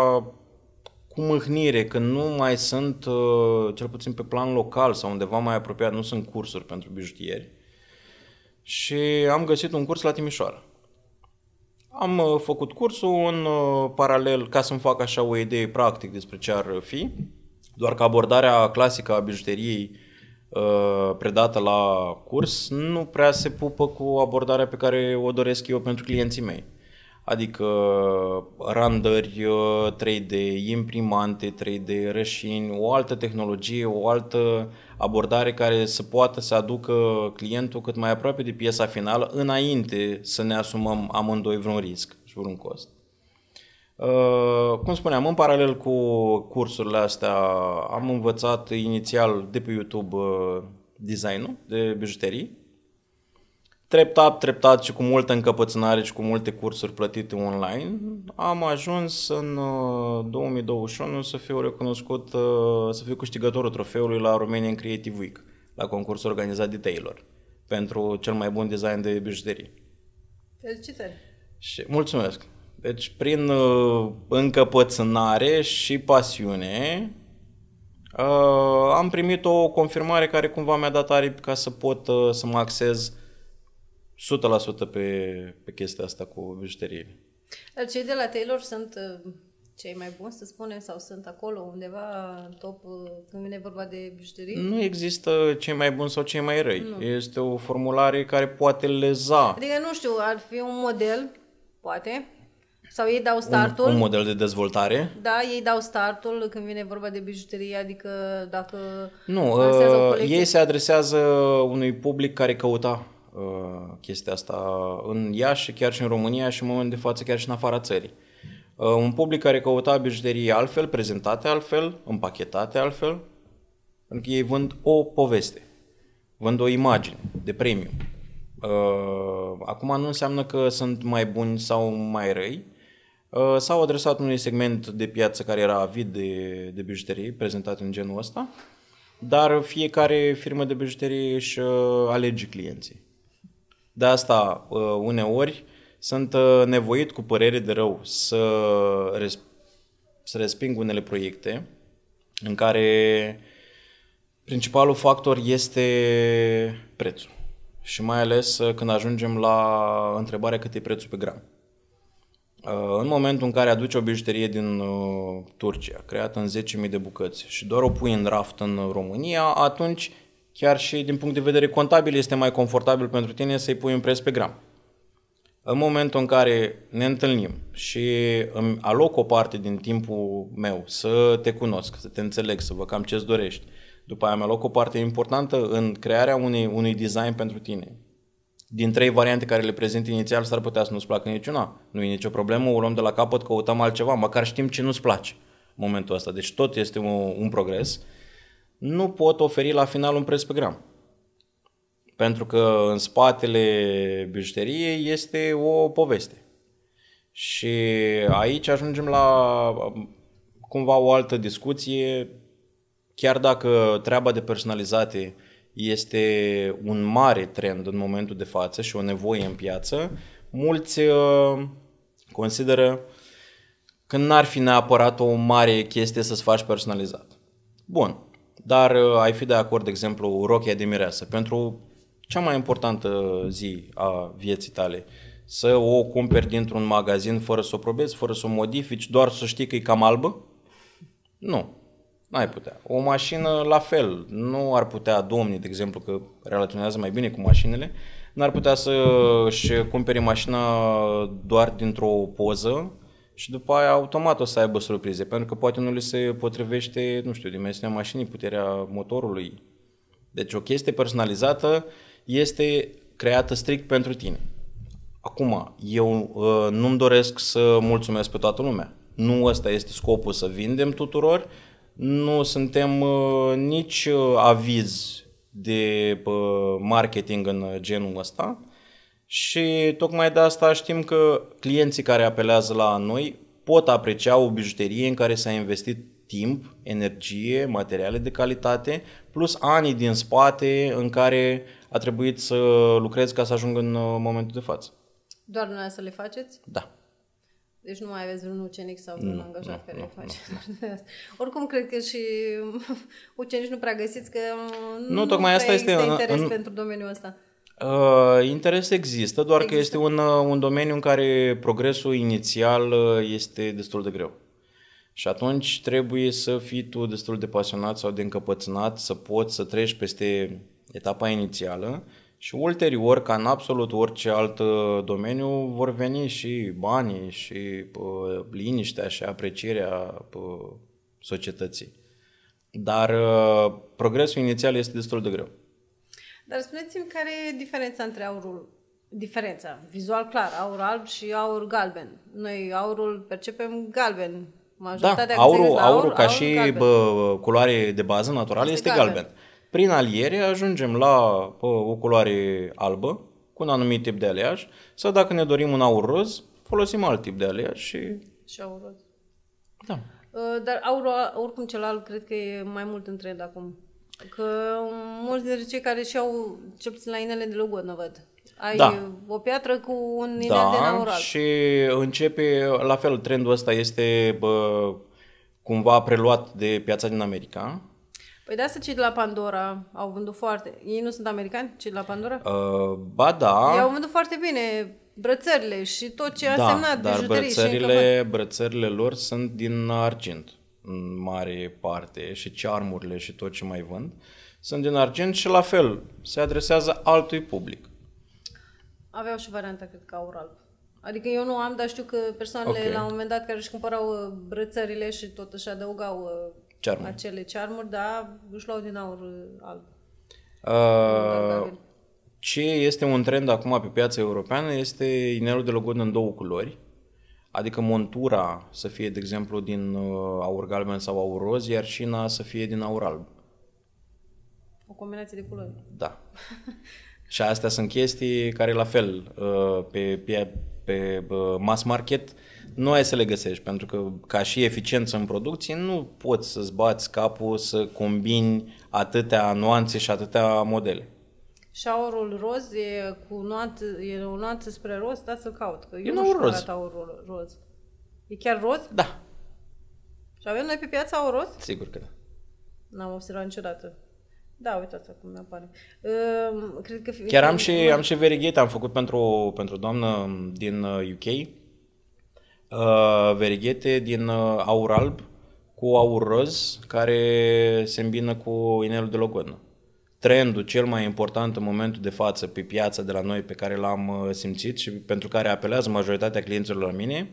cu mâhnire, că nu mai sunt, uh, cel puțin pe plan local sau undeva mai apropiat, nu sunt cursuri pentru bijutieri. Și am găsit un curs la Timișoara. Am uh, făcut cursul în uh, paralel ca să-mi fac așa o idee practic despre ce ar fi, doar că abordarea clasică a bijuteriei predată la curs nu prea se pupă cu abordarea pe care o doresc eu pentru clienții mei adică uh, randări 3D, uh, imprimante 3D, rășini, o altă tehnologie, o altă abordare care să poată să aducă clientul cât mai aproape de piesa finală înainte să ne asumăm amândoi vreun risc și vreun cost. Uh, cum spuneam, în paralel cu cursurile astea am învățat inițial de pe YouTube uh, designul de bijuterii treptat, treptat și cu multă încăpățânare și cu multe cursuri plătite online, am ajuns în 2021 uh, să fiu recunoscut, uh, să fiu câștigătorul trofeului la Romanian Creative Week, la concursul organizat de Taylor, pentru cel mai bun design de bijuterii. Felicitări! Și mulțumesc! Deci, prin uh, încăpățânare și pasiune, am primit o confirmare care cumva mi-a dat aripi ca să pot să mă axez 100% pe, pe chestia asta cu vegetarianii. cei de la Taylor sunt uh, cei mai buni, să spunem, sau sunt acolo undeva în top uh, când vine vorba de bijuterii? Nu există cei mai buni sau cei mai răi. Nu. Este o formulare care poate leza. Adică, nu știu, ar fi un model, poate, sau ei dau startul. Un, un model de dezvoltare. Da, ei dau startul când vine vorba de bijuterie, adică dacă... Nu, uh, ei se adresează unui public care căuta Uh, chestia asta în Iași, chiar și în România și în momentul de față chiar și în afara țării. Uh, un public care căuta bijuterii altfel, prezentate altfel, împachetate altfel, pentru că ei vând o poveste, vând o imagine de premium. Uh, acum nu înseamnă că sunt mai buni sau mai răi, S-au adresat unui segment de piață care era avid de, de bijuterii prezentate în genul ăsta, dar fiecare firmă de bijuterii își alege clienții. De asta, uh, uneori, sunt uh, nevoit cu părere de rău să, res- să resping unele proiecte în care principalul factor este prețul. Și mai ales uh, când ajungem la întrebarea cât e prețul pe gram. În momentul în care aduci o bijuterie din Turcia, creată în 10.000 de bucăți și doar o pui în raft în România, atunci chiar și din punct de vedere contabil este mai confortabil pentru tine să-i pui un preț pe gram. În momentul în care ne întâlnim și îmi aloc o parte din timpul meu să te cunosc, să te înțeleg, să văd cam ce-ți dorești, după aia îmi aloc o parte importantă în crearea unei, unui design pentru tine. Din trei variante care le prezint inițial, s-ar putea să nu-ți placă niciuna. Nu e nicio problemă, o luăm de la capăt, căutăm altceva, măcar știm ce nu-ți place în momentul ăsta. Deci tot este un, un progres. Mm nu pot oferi la final un preț pe gram. Pentru că în spatele bijuteriei este o poveste. Și aici ajungem la cumva o altă discuție, chiar dacă treaba de personalizate este un mare trend în momentul de față și o nevoie în piață, mulți uh, consideră că n-ar fi neapărat o mare chestie să-ți faci personalizat. Bun, dar uh, ai fi de acord, de exemplu, rochia de mireasă pentru cea mai importantă zi a vieții tale. Să o cumperi dintr-un magazin fără să o probezi, fără să o modifici, doar să știi că e cam albă? Nu. N-ai putea. O mașină la fel. Nu ar putea domnii, de exemplu, că relaționează mai bine cu mașinile, n-ar putea să-și cumpere mașina doar dintr-o poză și după aia automat o să aibă surprize, pentru că poate nu li se potrivește, nu știu, dimensiunea mașinii, puterea motorului. Deci o chestie personalizată este creată strict pentru tine. Acum, eu uh, nu-mi doresc să mulțumesc pe toată lumea. Nu ăsta este scopul să vindem tuturor, nu suntem uh, nici uh, aviz de uh, marketing în genul ăsta, și tocmai de asta știm că clienții care apelează la noi pot aprecia o bijuterie în care s-a investit timp, energie, materiale de calitate, plus anii din spate în care a trebuit să lucrez ca să ajung în uh, momentul de față. Doar noi să le faceți? Da. Deci nu mai aveți vreun ucenic sau vreun angajat nu, care nu, face asta. Oricum, cred că și ucenici nu prea găsiți că nu, mm, nu tocmai asta este interes în, pentru domeniul ăsta. Uh, interes există, doar există. că este un, uh, un domeniu în care progresul inițial uh, este destul de greu. Și atunci trebuie să fii tu destul de pasionat sau de încăpățânat să poți să treci peste etapa inițială și ulterior, ca în absolut orice alt uh, domeniu, vor veni și banii și pă, liniștea și aprecierea pă, societății. Dar uh, progresul inițial este destul de greu. Dar spuneți-mi care e diferența între aurul diferența, vizual clar, aur alb și aur galben. Noi aurul percepem galben. da, aurul, aur, aurul ca aur, și bă, culoare de bază naturală este, este galben. galben. Prin aliere ajungem la bă, o culoare albă cu un anumit tip de aliaj sau dacă ne dorim un aur roz, folosim alt tip de aliaj și... Și aur roz. Da. Ă, dar aurul, oricum cel alb, cred că e mai mult în trend acum. Că mulți dintre cei care și-au, cel puțin la inele de nu văd. Ai da. o piatră cu un inel da, de naural. și începe, la fel, trendul ăsta este bă, cumva preluat de piața din America. Păi de asta cei de la Pandora au vândut foarte... Ei nu sunt americani, cei de la Pandora? Uh, ba da. Ei au vândut foarte bine brățările și tot ce a da, însemnat dar bijuterii brățările, și brățările lor sunt din argint în mare parte și cearmurile și tot ce mai vând sunt din argint și la fel se adresează altui public. Aveau și varianta, cred că aur alb. Adică eu nu am, dar știu că persoanele okay. la un moment dat care își cumpărau uh, brățările și tot își adăugau uh, cearmuri. acele cearmuri, da, își luau din aur uh, alb. Uh, ce este un trend acum pe piața europeană este inelul de logodnă în două culori Adică montura să fie, de exemplu, din uh, aur galben sau aur roz, iar șina să fie din aur alb. O combinație de culori. Da. și astea sunt chestii care, la fel, uh, pe, pe, pe uh, mass market nu ai să le găsești, pentru că ca și eficiență în producție nu poți să-ți bați capul să combini atâtea nuanțe și atâtea modele șaurul roz e cu nuanță, e o nuanță spre roz, da să-l caut. Că e nu roz. aurul roz. E chiar roz? Da. Și avem noi pe piața aur roz? Sigur că da. N-am observat niciodată. Da, uitați acum mi-apare. Ehm, cred că chiar am și, am și Verigate, am făcut pentru, pentru doamnă din UK. Uh, uh, verighete din uh, aur alb cu aur roz care se îmbină cu inelul de logodnă trendul cel mai important în momentul de față pe piața de la noi pe care l-am uh, simțit și pentru care apelează majoritatea clienților la mine,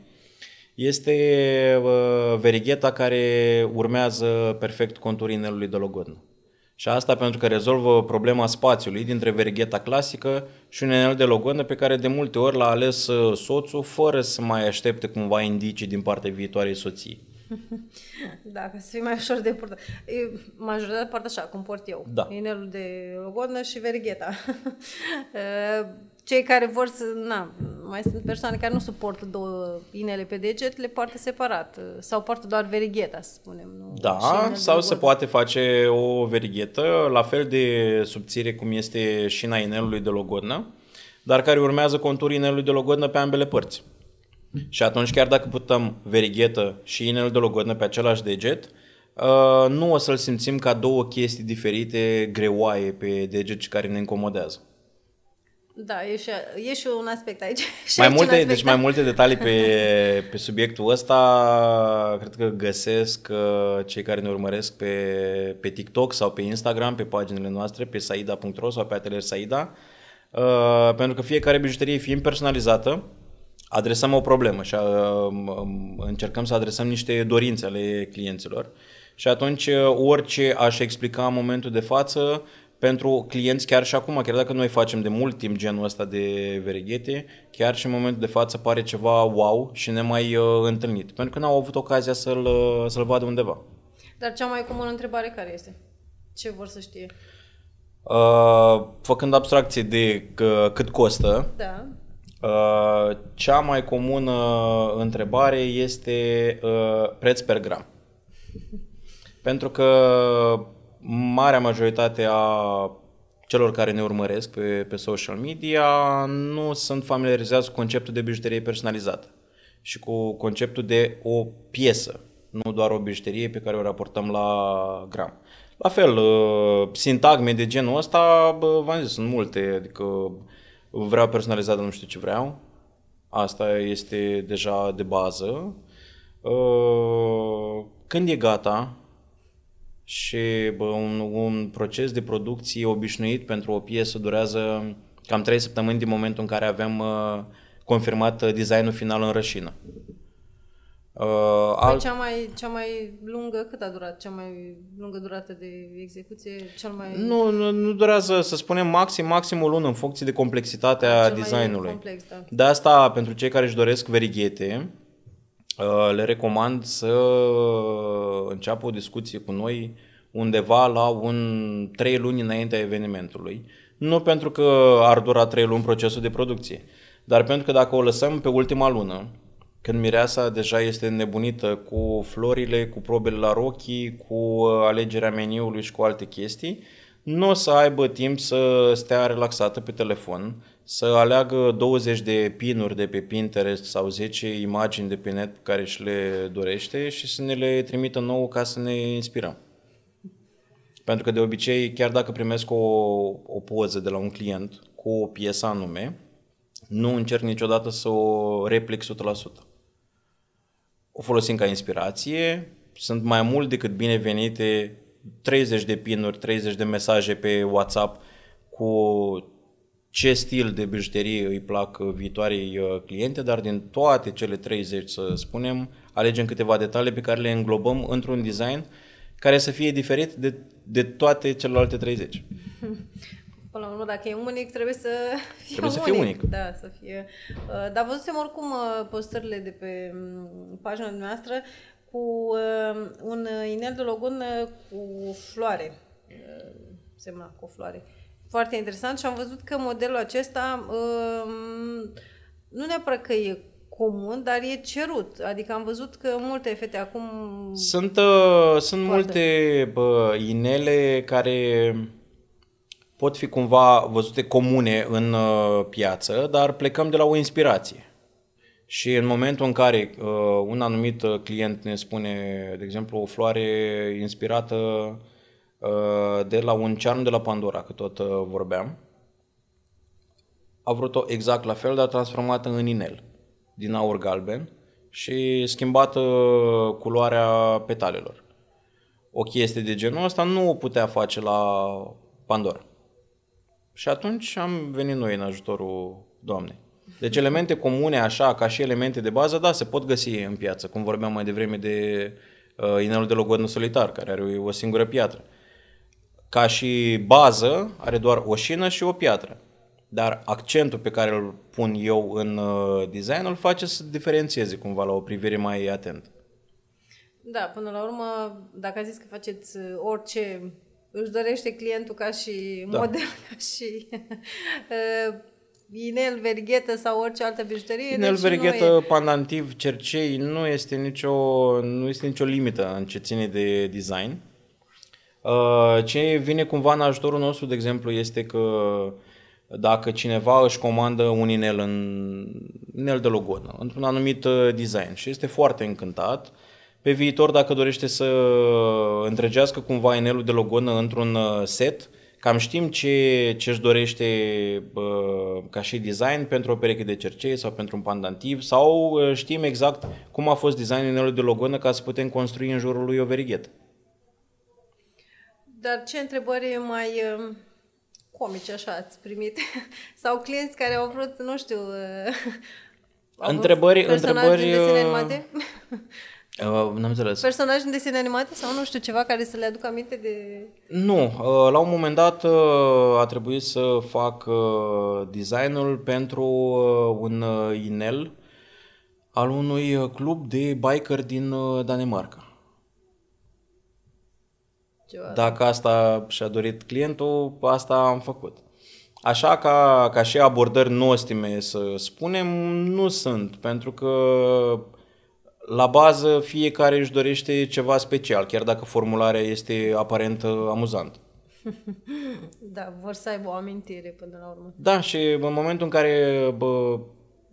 este uh, verigheta care urmează perfect conturii inelului de logodnă. Și asta pentru că rezolvă problema spațiului dintre verigheta clasică și un inel de logodnă pe care de multe ori l-a ales uh, soțul fără să mai aștepte cumva indicii din partea viitoarei soții. Da, ca să fie mai ușor de purtat. majoritatea poartă așa, cum port eu. Da. Inelul de logodnă și vergheta. Cei care vor să... Na, mai sunt persoane care nu suportă două inele pe deget, le poartă separat. Sau poartă doar verigheta, să spunem. Nu? Da, sau se poate face o verighetă la fel de subțire cum este șina inelului de logodnă, dar care urmează conturii inelului de logodnă pe ambele părți. Și atunci, chiar dacă putăm verighetă și inel de logodnă pe același deget, uh, nu o să-l simțim ca două chestii diferite, greoaie pe deget care ne incomodează. Da, e și, e și un aspect aici. Și mai multe, deci aspect deci mai da. multe detalii pe, pe subiectul ăsta cred că găsesc uh, cei care ne urmăresc pe, pe TikTok sau pe Instagram, pe paginile noastre, pe saida.ro sau pe atelier Saida, uh, pentru că fiecare bijuterie fiind personalizată, adresăm o problemă și uh, încercăm să adresăm niște dorințe ale clienților. Și atunci uh, orice aș explica în momentul de față, pentru clienți chiar și acum, chiar dacă noi facem de mult timp genul ăsta de verighete, chiar și în momentul de față pare ceva wow și ne mai uh, întâlnit, pentru că n-au avut ocazia să-l, să-l vadă undeva. Dar cea mai comună întrebare care este? Ce vor să știe? Uh, făcând abstracție de că, cât costă, da. Uh, cea mai comună întrebare este uh, preț per gram. Pentru că marea majoritate a celor care ne urmăresc pe, pe social media nu sunt familiarizați cu conceptul de bijuterie personalizată și cu conceptul de o piesă, nu doar o bijuterie pe care o raportăm la gram. La fel, uh, sintagme de genul ăsta, v-am zis, sunt multe, adică vreau personalizat, nu știu ce vreau. Asta este deja de bază. Uh, când e gata și un, un proces de producție obișnuit pentru o piesă durează cam 3 săptămâni din momentul în care avem uh, confirmat uh, designul final în rășină. Uh, păi al... cea, mai, cea mai lungă, cât a durat? Cea mai lungă durată de execuție? Cel mai... Nu, nu, nu durează, să spunem, maxim, maxim o lună în funcție de complexitatea Cel designului. complex, da. De asta, pentru cei care își doresc verighete, uh, le recomand să înceapă o discuție cu noi undeva la un 3 luni înaintea evenimentului. Nu pentru că ar dura 3 luni procesul de producție, dar pentru că dacă o lăsăm pe ultima lună, când mireasa deja este nebunită cu florile, cu probele la rochii, cu uh, alegerea meniului și cu alte chestii, nu o să aibă timp să stea relaxată pe telefon, să aleagă 20 de pinuri de pe Pinterest sau 10 imagini de pe net pe care și le dorește și să ne le trimită nouă ca să ne inspirăm. Pentru că de obicei, chiar dacă primesc o, o poză de la un client cu o piesă anume, nu încerc niciodată să o replic 100% o folosim ca inspirație, sunt mai mult decât binevenite 30 de pinuri, 30 de mesaje pe WhatsApp cu ce stil de bijuterie îi plac viitoarei uh, cliente, dar din toate cele 30, să spunem, alegem câteva detalii pe care le înglobăm într-un design care să fie diferit de, de toate celelalte 30. Până la urmă, dacă e unic, trebuie să fie trebuie unic. Să fie unic. Da, să fie. Uh, dar văzusem oricum uh, postările de pe mm, pagina noastră cu uh, un inel de logon cu floare. Semna cu floare. Foarte interesant și am văzut că modelul acesta um, nu neapărat că e comun, dar e cerut. Adică am văzut că multe fete acum... Sunt, uh, sunt multe bă, inele care pot fi cumva văzute comune în uh, piață, dar plecăm de la o inspirație. Și în momentul în care uh, un anumit uh, client ne spune, de exemplu, o floare inspirată uh, de la un cearn de la Pandora, că tot uh, vorbeam, a vrut-o exact la fel, dar transformată în inel, din aur galben și schimbată uh, culoarea petalelor. O chestie de genul ăsta nu o putea face la Pandora. Și atunci am venit noi în ajutorul Doamnei. Deci elemente comune, așa, ca și elemente de bază, da, se pot găsi în piață, cum vorbeam mai devreme de uh, inelul de logodnă solitar, care are o singură piatră. Ca și bază, are doar o șină și o piatră. Dar accentul pe care îl pun eu în uh, design îl face să diferențieze cumva la o privire mai atentă. Da, până la urmă, dacă ai zis că faceți uh, orice își dorește clientul ca și da. model, ca și uh, inel, verghetă sau orice altă bijuterie. Inel, deci verghetă, e... pandantiv, cercei, nu este, nicio, nu este nicio limită în ce ține de design. Uh, ce vine cumva în ajutorul nostru, de exemplu, este că dacă cineva își comandă un inel, în, inel de logodnă într-un anumit uh, design și este foarte încântat, uh, pe viitor, dacă dorește să întregească cumva inelul de logonă într-un uh, set, cam știm ce, ce își dorește bă, ca și design pentru o pereche de cercei sau pentru un pandantiv sau uh, știm exact cum a fost designul inelului de logonă ca să putem construi în jurul lui o verighetă. Dar ce întrebări mai um, comice așa ați primit? sau clienți care au vrut, nu știu, uh, au întrebări, întrebări, de Uh, n-am înțeles. Personaj în desene animate sau nu știu, ceva care să le aducă aminte de... Nu, uh, la un moment dat uh, a trebuit să fac uh, designul pentru uh, un uh, inel al unui uh, club de biker din uh, Danemarca. Ceva. Dacă asta și-a dorit clientul, asta am făcut. Așa ca, ca și abordări nostime, să spunem, nu sunt, pentru că la bază fiecare își dorește ceva special, chiar dacă formularea este aparent amuzantă. Da, vor să aibă o amintire până la urmă. Da, și în momentul în care bă,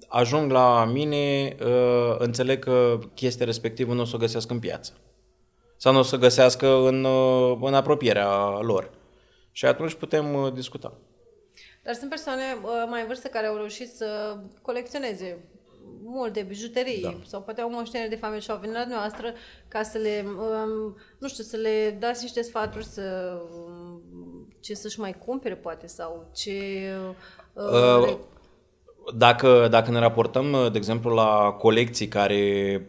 ajung la mine, ă, înțeleg că chestia respectivă nu o să o găsească în piață. Sau nu o să o găsească în, ă, în apropierea lor. Și atunci putem ă, discuta. Dar sunt persoane mai în vârstă care au reușit să colecționeze multe bijuterii da. sau poate au moștenire de familie și au venit la noastră ca să le, um, nu știu, să le dați niște sfaturi să, um, ce să-și mai cumpere poate sau ce... Um, uh, le... Uh, dacă, dacă ne raportăm, uh, de exemplu, la colecții care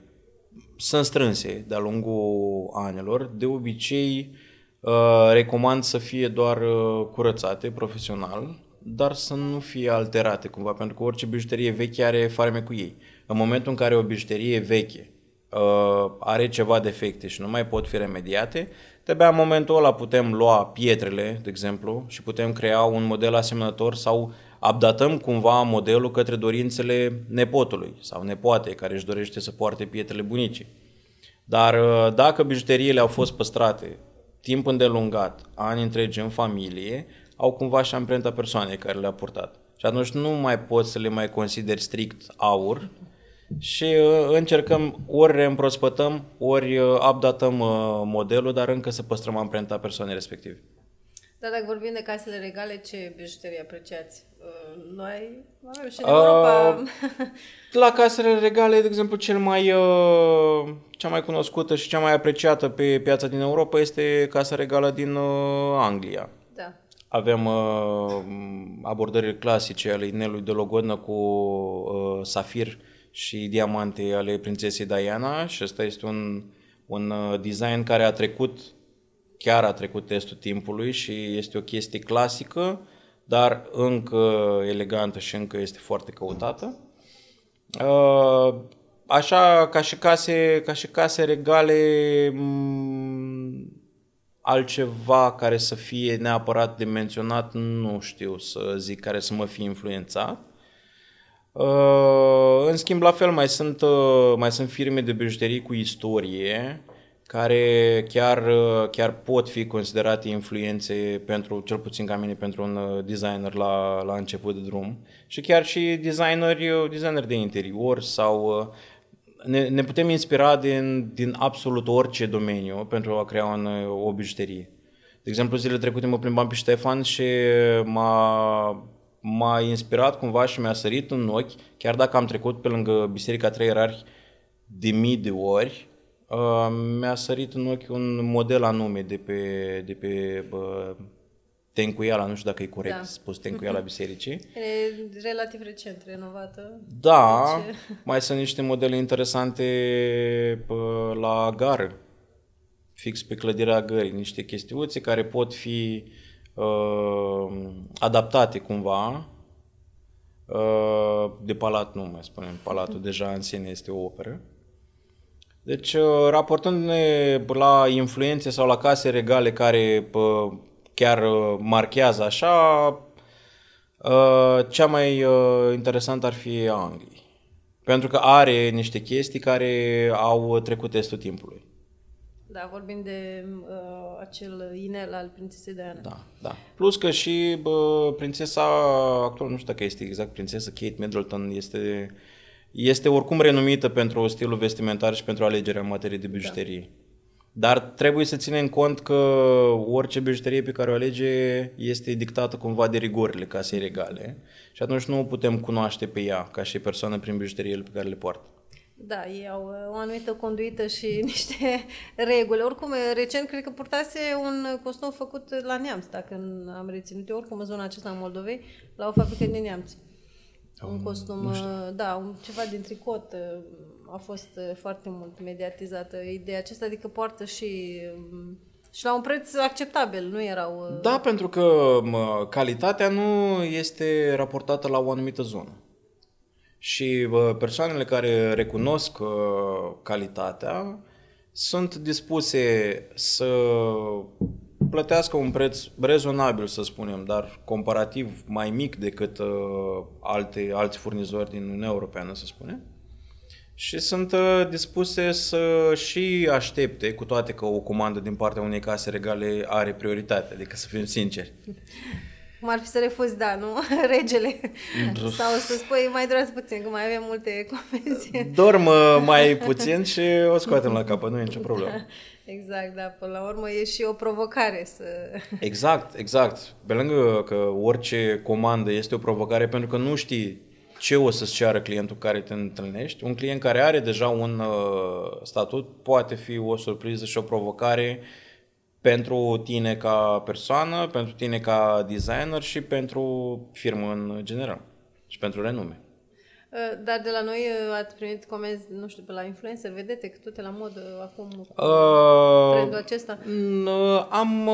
sunt strânse de-a lungul anilor, de obicei uh, recomand să fie doar uh, curățate profesional dar să nu fie alterate cumva, pentru că orice bijuterie veche are farme cu ei. În momentul în care o bijuterie veche uh, are ceva defecte și nu mai pot fi remediate, de-abia în momentul ăla putem lua pietrele, de exemplu, și putem crea un model asemănător sau abdatăm cumva modelul către dorințele nepotului sau nepoate care își dorește să poarte pietrele bunicii. Dar uh, dacă bijuteriile au fost păstrate timp îndelungat, ani întregi în familie, au cumva și amprenta persoanei care le-a purtat. Și atunci nu mai poți să le mai consideri strict aur și uh, încercăm ori reîmprospătăm, ori uh, updatăm uh, modelul, dar încă să păstrăm amprenta persoanei respective. Dar dacă vorbim de casele regale, ce bijuterii apreciați? Noi și în Europa. La casele regale, de exemplu, cel mai, cea mai cunoscută și cea mai apreciată pe piața din Europa este Casa Regală din Anglia. Avem uh, abordările clasice ale inelului de logodnă cu uh, safir și diamante ale prințesei Diana și ăsta este un, un uh, design care a trecut, chiar a trecut testul timpului și este o chestie clasică, dar încă elegantă și încă este foarte căutată. Uh, așa, ca și case, ca și case regale, m- altceva care să fie neapărat de menționat, nu știu să zic care să mă fi influențat. Uh, în schimb, la fel, mai sunt, uh, mai sunt firme de bijuterii cu istorie care chiar, uh, chiar pot fi considerate influențe pentru, cel puțin ca mine, pentru un designer la, la început de drum. Și chiar și designeri, designeri de interior sau ne, ne putem inspira din, din absolut orice domeniu pentru a crea un, o bijuterie. De exemplu, zilele trecute mă plimbam pe Ștefan și m-a, m-a inspirat cumva și mi-a sărit în ochi, chiar dacă am trecut pe lângă Biserica Trei Erarhi de mii de ori, uh, mi-a sărit în ochi un model anume de pe, de pe uh, tencuiala, nu știu dacă e corect da. spus tencuiala bisericii. E relativ recent renovată. Da, deci... mai sunt niște modele interesante pă, la gară, fix pe clădirea gării, niște chestiuțe care pot fi uh, adaptate cumva uh, de palat nu mai spunem, palatul mm. deja în sine este o operă. Deci, uh, raportându-ne la influențe sau la case regale care uh, chiar uh, marchează așa, uh, cea mai uh, interesantă ar fi Anglia Pentru că are niște chestii care au trecut testul timpului. Da, vorbim de uh, acel inel al prințesei Diana. Da, da. Plus că și bă, prințesa actuală, nu știu dacă este exact prințesa, Kate Middleton, este, este oricum renumită pentru stilul vestimentar și pentru alegerea materiei de bijuterii. Da. Dar trebuie să ținem cont că orice bijuterie pe care o alege este dictată cumva de rigorile casei regale și atunci nu o putem cunoaște pe ea ca și persoană prin bijuteriile pe care le poartă. Da, ei au uh, o anumită conduită și niște reguli. Oricum, uh, recent cred că purtase un costum făcut la Neamț, dacă am reținut eu, oricum în zona aceasta în Moldovei, la o fabrică de Neamț. Uh, sau un costum, nu știu. Uh, da, un, ceva din tricot uh, a fost uh, foarte mult mediatizată ideea aceasta, adică poartă și um, și la un preț acceptabil, nu erau... Da, pentru că mă, calitatea nu este raportată la o anumită zonă. Și bă, persoanele care recunosc uh, calitatea sunt dispuse să plătească un preț rezonabil, să spunem, dar comparativ mai mic decât uh, alte, alți furnizori din Uniunea Europeană, să spunem. Și sunt uh, dispuse să și aștepte, cu toate că o comandă din partea unei case regale are prioritate, adică să fim sinceri. Cum ar fi să refuzi, da, nu? Regele. Sau să spui, mai durează puțin, că mai avem multe convenții. Dorm uh, mai puțin și o scoatem la capăt, nu e nicio problemă. Exact, da. Până la urmă e și o provocare să... Exact, exact. Pe lângă că orice comandă este o provocare pentru că nu știi ce o să-ți ceară clientul care te întâlnești. Un client care are deja un uh, statut poate fi o surpriză și o provocare pentru tine ca persoană, pentru tine ca designer și pentru firmă în general și pentru renume. Eh, dar de la noi eh, ați primit comenzi, nu știu, pe la influencer, vedete că tot la modă acum uh, trendul acesta? Mm, am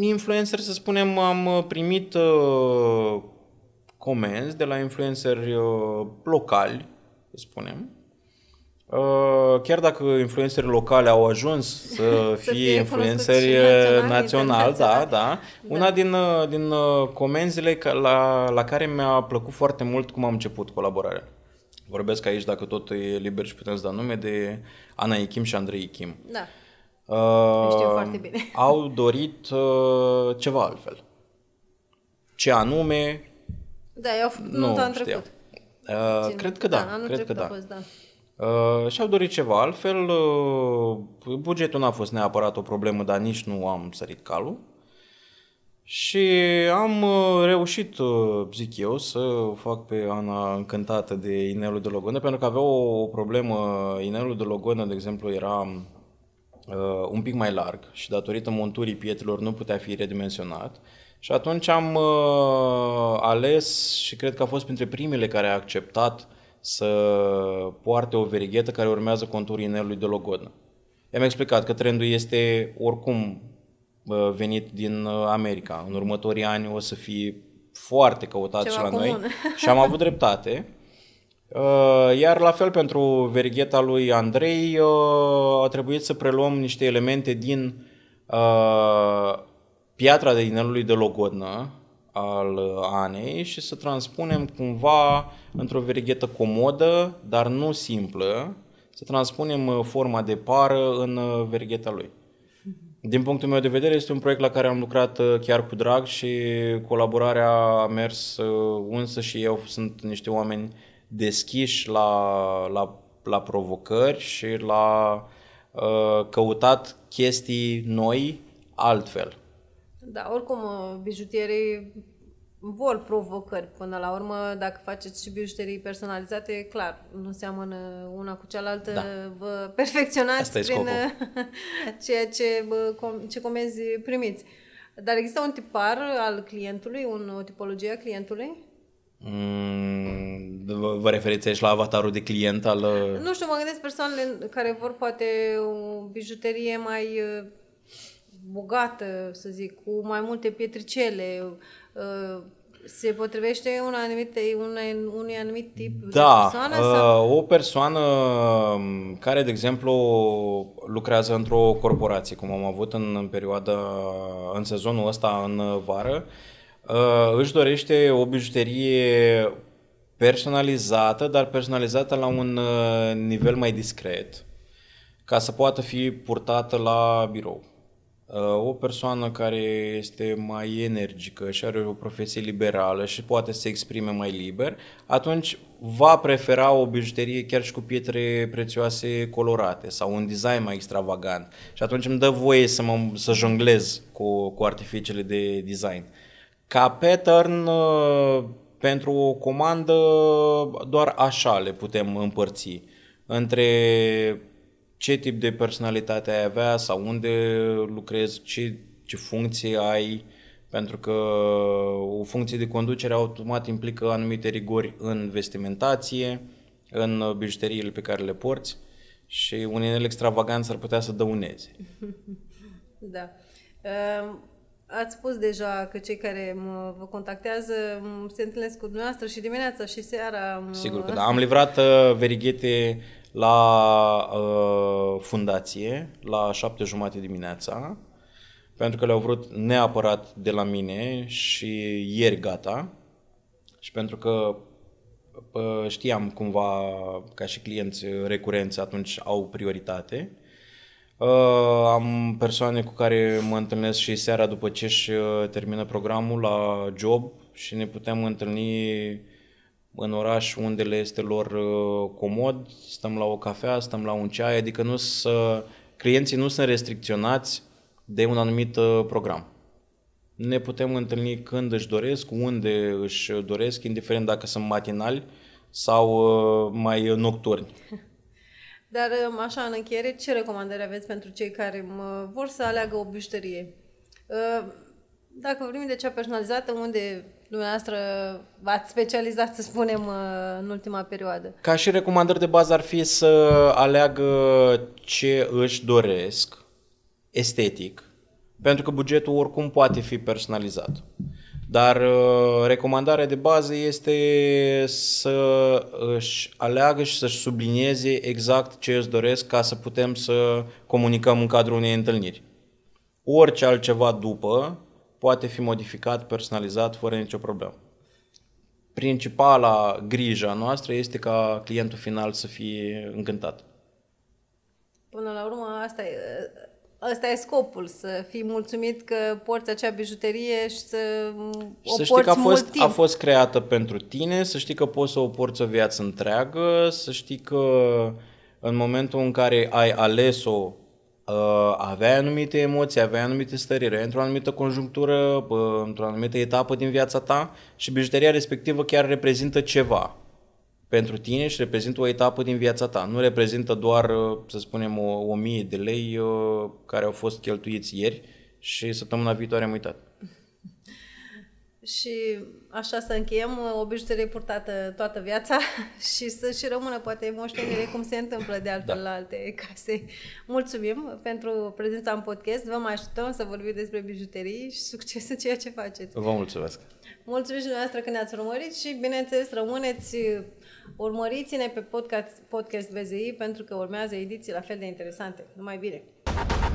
influencer, să spunem, am primit uh, comenzi de la influenceri uh, locali, să spunem, Uh, chiar dacă influențele locale au ajuns să fie, să fie influenceri uh, naționali, național, da, da, da. Una din, uh, din comenzile la, la care mi-a plăcut foarte mult cum am început colaborarea. Vorbesc aici, dacă tot e liber și putem să da nume, de Ana Ichim și Andrei Ichim. Da. Uh, știu foarte bine. Au dorit uh, ceva altfel. Ce anume... Da, eu au făcut nu, anul trecut. Uh, cred că da, da cred că da. Fost, da. Uh, și-au dorit ceva altfel. Uh, bugetul n-a fost neapărat o problemă, dar nici nu am sărit calul. Și am uh, reușit, uh, zic eu, să fac pe Ana încântată de inelul de logonă, pentru că avea o problemă. Inelul de logonă, de exemplu, era uh, un pic mai larg și datorită monturii pietrelor nu putea fi redimensionat. Și atunci am uh, ales și cred că a fost printre primele care a acceptat uh, să poarte o verighetă care urmează conturii inelului de logodnă. I-am explicat că trendul este oricum uh, venit din uh, America. În următorii ani o să fie foarte căutat Ceva și la comun. noi și am avut dreptate. Uh, iar la fel pentru verigheta lui Andrei a trebuit să preluăm niște elemente din piatra de inelului de logodnă, al uh, Anei și să transpunem cumva într-o verighetă comodă, dar nu simplă, să transpunem uh, forma de pară în uh, verigheta lui. Din punctul meu de vedere, este un proiect la care am lucrat chiar cu drag și colaborarea a mers unsă și eu sunt niște oameni deschiși la, la, la provocări și la uh, căutat chestii noi altfel. Da, oricum, uh, bijutierii vor provocări până la urmă. Dacă faceți și bijuterii personalizate, clar, nu seamănă una cu cealaltă. Da. Vă perfecționați Asta prin uh, ceea ce, ce comenzi primiți. Dar există un tipar al clientului, un, o tipologie a clientului? Mm, vă referiți aici la avatarul de client al... Uh, nu știu, mă gândesc persoanele care vor poate o bijuterie mai bogată, să zic, cu mai multe pietricele, uh, se potrivește un anumit, un, unui anumit tip da, de persoană? Sau? Uh, o persoană um, care, de exemplu, lucrează într-o corporație, cum am avut în, în perioada, în sezonul ăsta, în vară, uh, își dorește o bijuterie personalizată, dar personalizată la un nivel mai discret, ca să poată fi purtată la birou. Uh, o persoană care este mai energică și are o profesie liberală și poate să se exprime mai liber, atunci va prefera o bijuterie chiar și cu pietre prețioase colorate sau un design mai extravagant. Și atunci îmi dă voie să, mă, să jonglez cu, cu artificiile de design. Ca pattern, uh, pentru o comandă, doar așa le putem împărți. Între ce tip de personalitate ai avea sau unde lucrezi, ce, ce funcție ai, pentru că o funcție de conducere automat implică anumite rigori în vestimentație, în bijuteriile pe care le porți și un inel extravagant ar putea să dăuneze. Da. Ehm, ați spus deja că cei care mă, vă contactează se întâlnesc cu dumneavoastră și dimineața și seara. Sigur că da. Am livrat uh, verighete la uh, fundație la șapte jumate dimineața, pentru că le-au vrut neapărat de la mine și ieri gata și pentru că uh, știam cumva ca și clienți recurenți atunci au prioritate. Uh, am persoane cu care mă întâlnesc și seara după ce își uh, termină programul la job și ne putem întâlni în oraș unde le este lor uh, comod, stăm la o cafea, stăm la un ceai, adică nu să, uh, clienții nu sunt restricționați de un anumit uh, program. Ne putem întâlni când își doresc, unde își doresc, indiferent dacă sunt matinali sau mai nocturni. Dar um, așa, în încheiere, ce recomandări aveți pentru cei care vor să aleagă o bijuterie? dacă vorbim de cea personalizată, unde dumneavoastră v-ați specializat, să spunem, uh, în ultima perioadă? Ca și recomandări de bază ar fi să aleagă ce își doresc, estetic, pentru că bugetul oricum poate fi personalizat. Dar uh, recomandarea de bază este să își aleagă și să-și sublinieze exact ce își doresc ca să putem să comunicăm în cadrul unei întâlniri. Orice altceva după poate fi modificat, personalizat, fără nicio problemă. Principala grijă a noastră este ca clientul final să fie încântat. Până la urmă, asta e, Asta e scopul, să fii mulțumit că porți acea bijuterie și să o să știi că a fost, timp. a fost creată pentru tine, să știi că poți să o porți o viață întreagă, să știi că în momentul în care ai ales-o Uh, aveai anumite emoții, aveai anumite stări, erai într-o anumită conjunctură, într-o anumită etapă din viața ta și bijuteria respectivă chiar reprezintă ceva pentru tine și reprezintă o etapă din viața ta. Nu reprezintă doar, uh, să spunem, o, o mie de lei uh, care au fost cheltuiți ieri și săptămâna viitoare am uitat. Și așa să încheiem uh, obișnuirea purtată uh, toată viața și să și rămână poate moștenire cum se întâmplă de altfel da. la alte case. Mulțumim pentru prezența în podcast, vă mai așteptăm să vorbim despre bijuterii și succes în ceea ce faceți. Vă mulțumesc! Mulțumim și dumneavoastră că ne-ați urmărit și bineînțeles rămâneți, uh, urmăriți-ne pe podcast, podcast BZI pentru că urmează ediții la fel de interesante. Numai bine!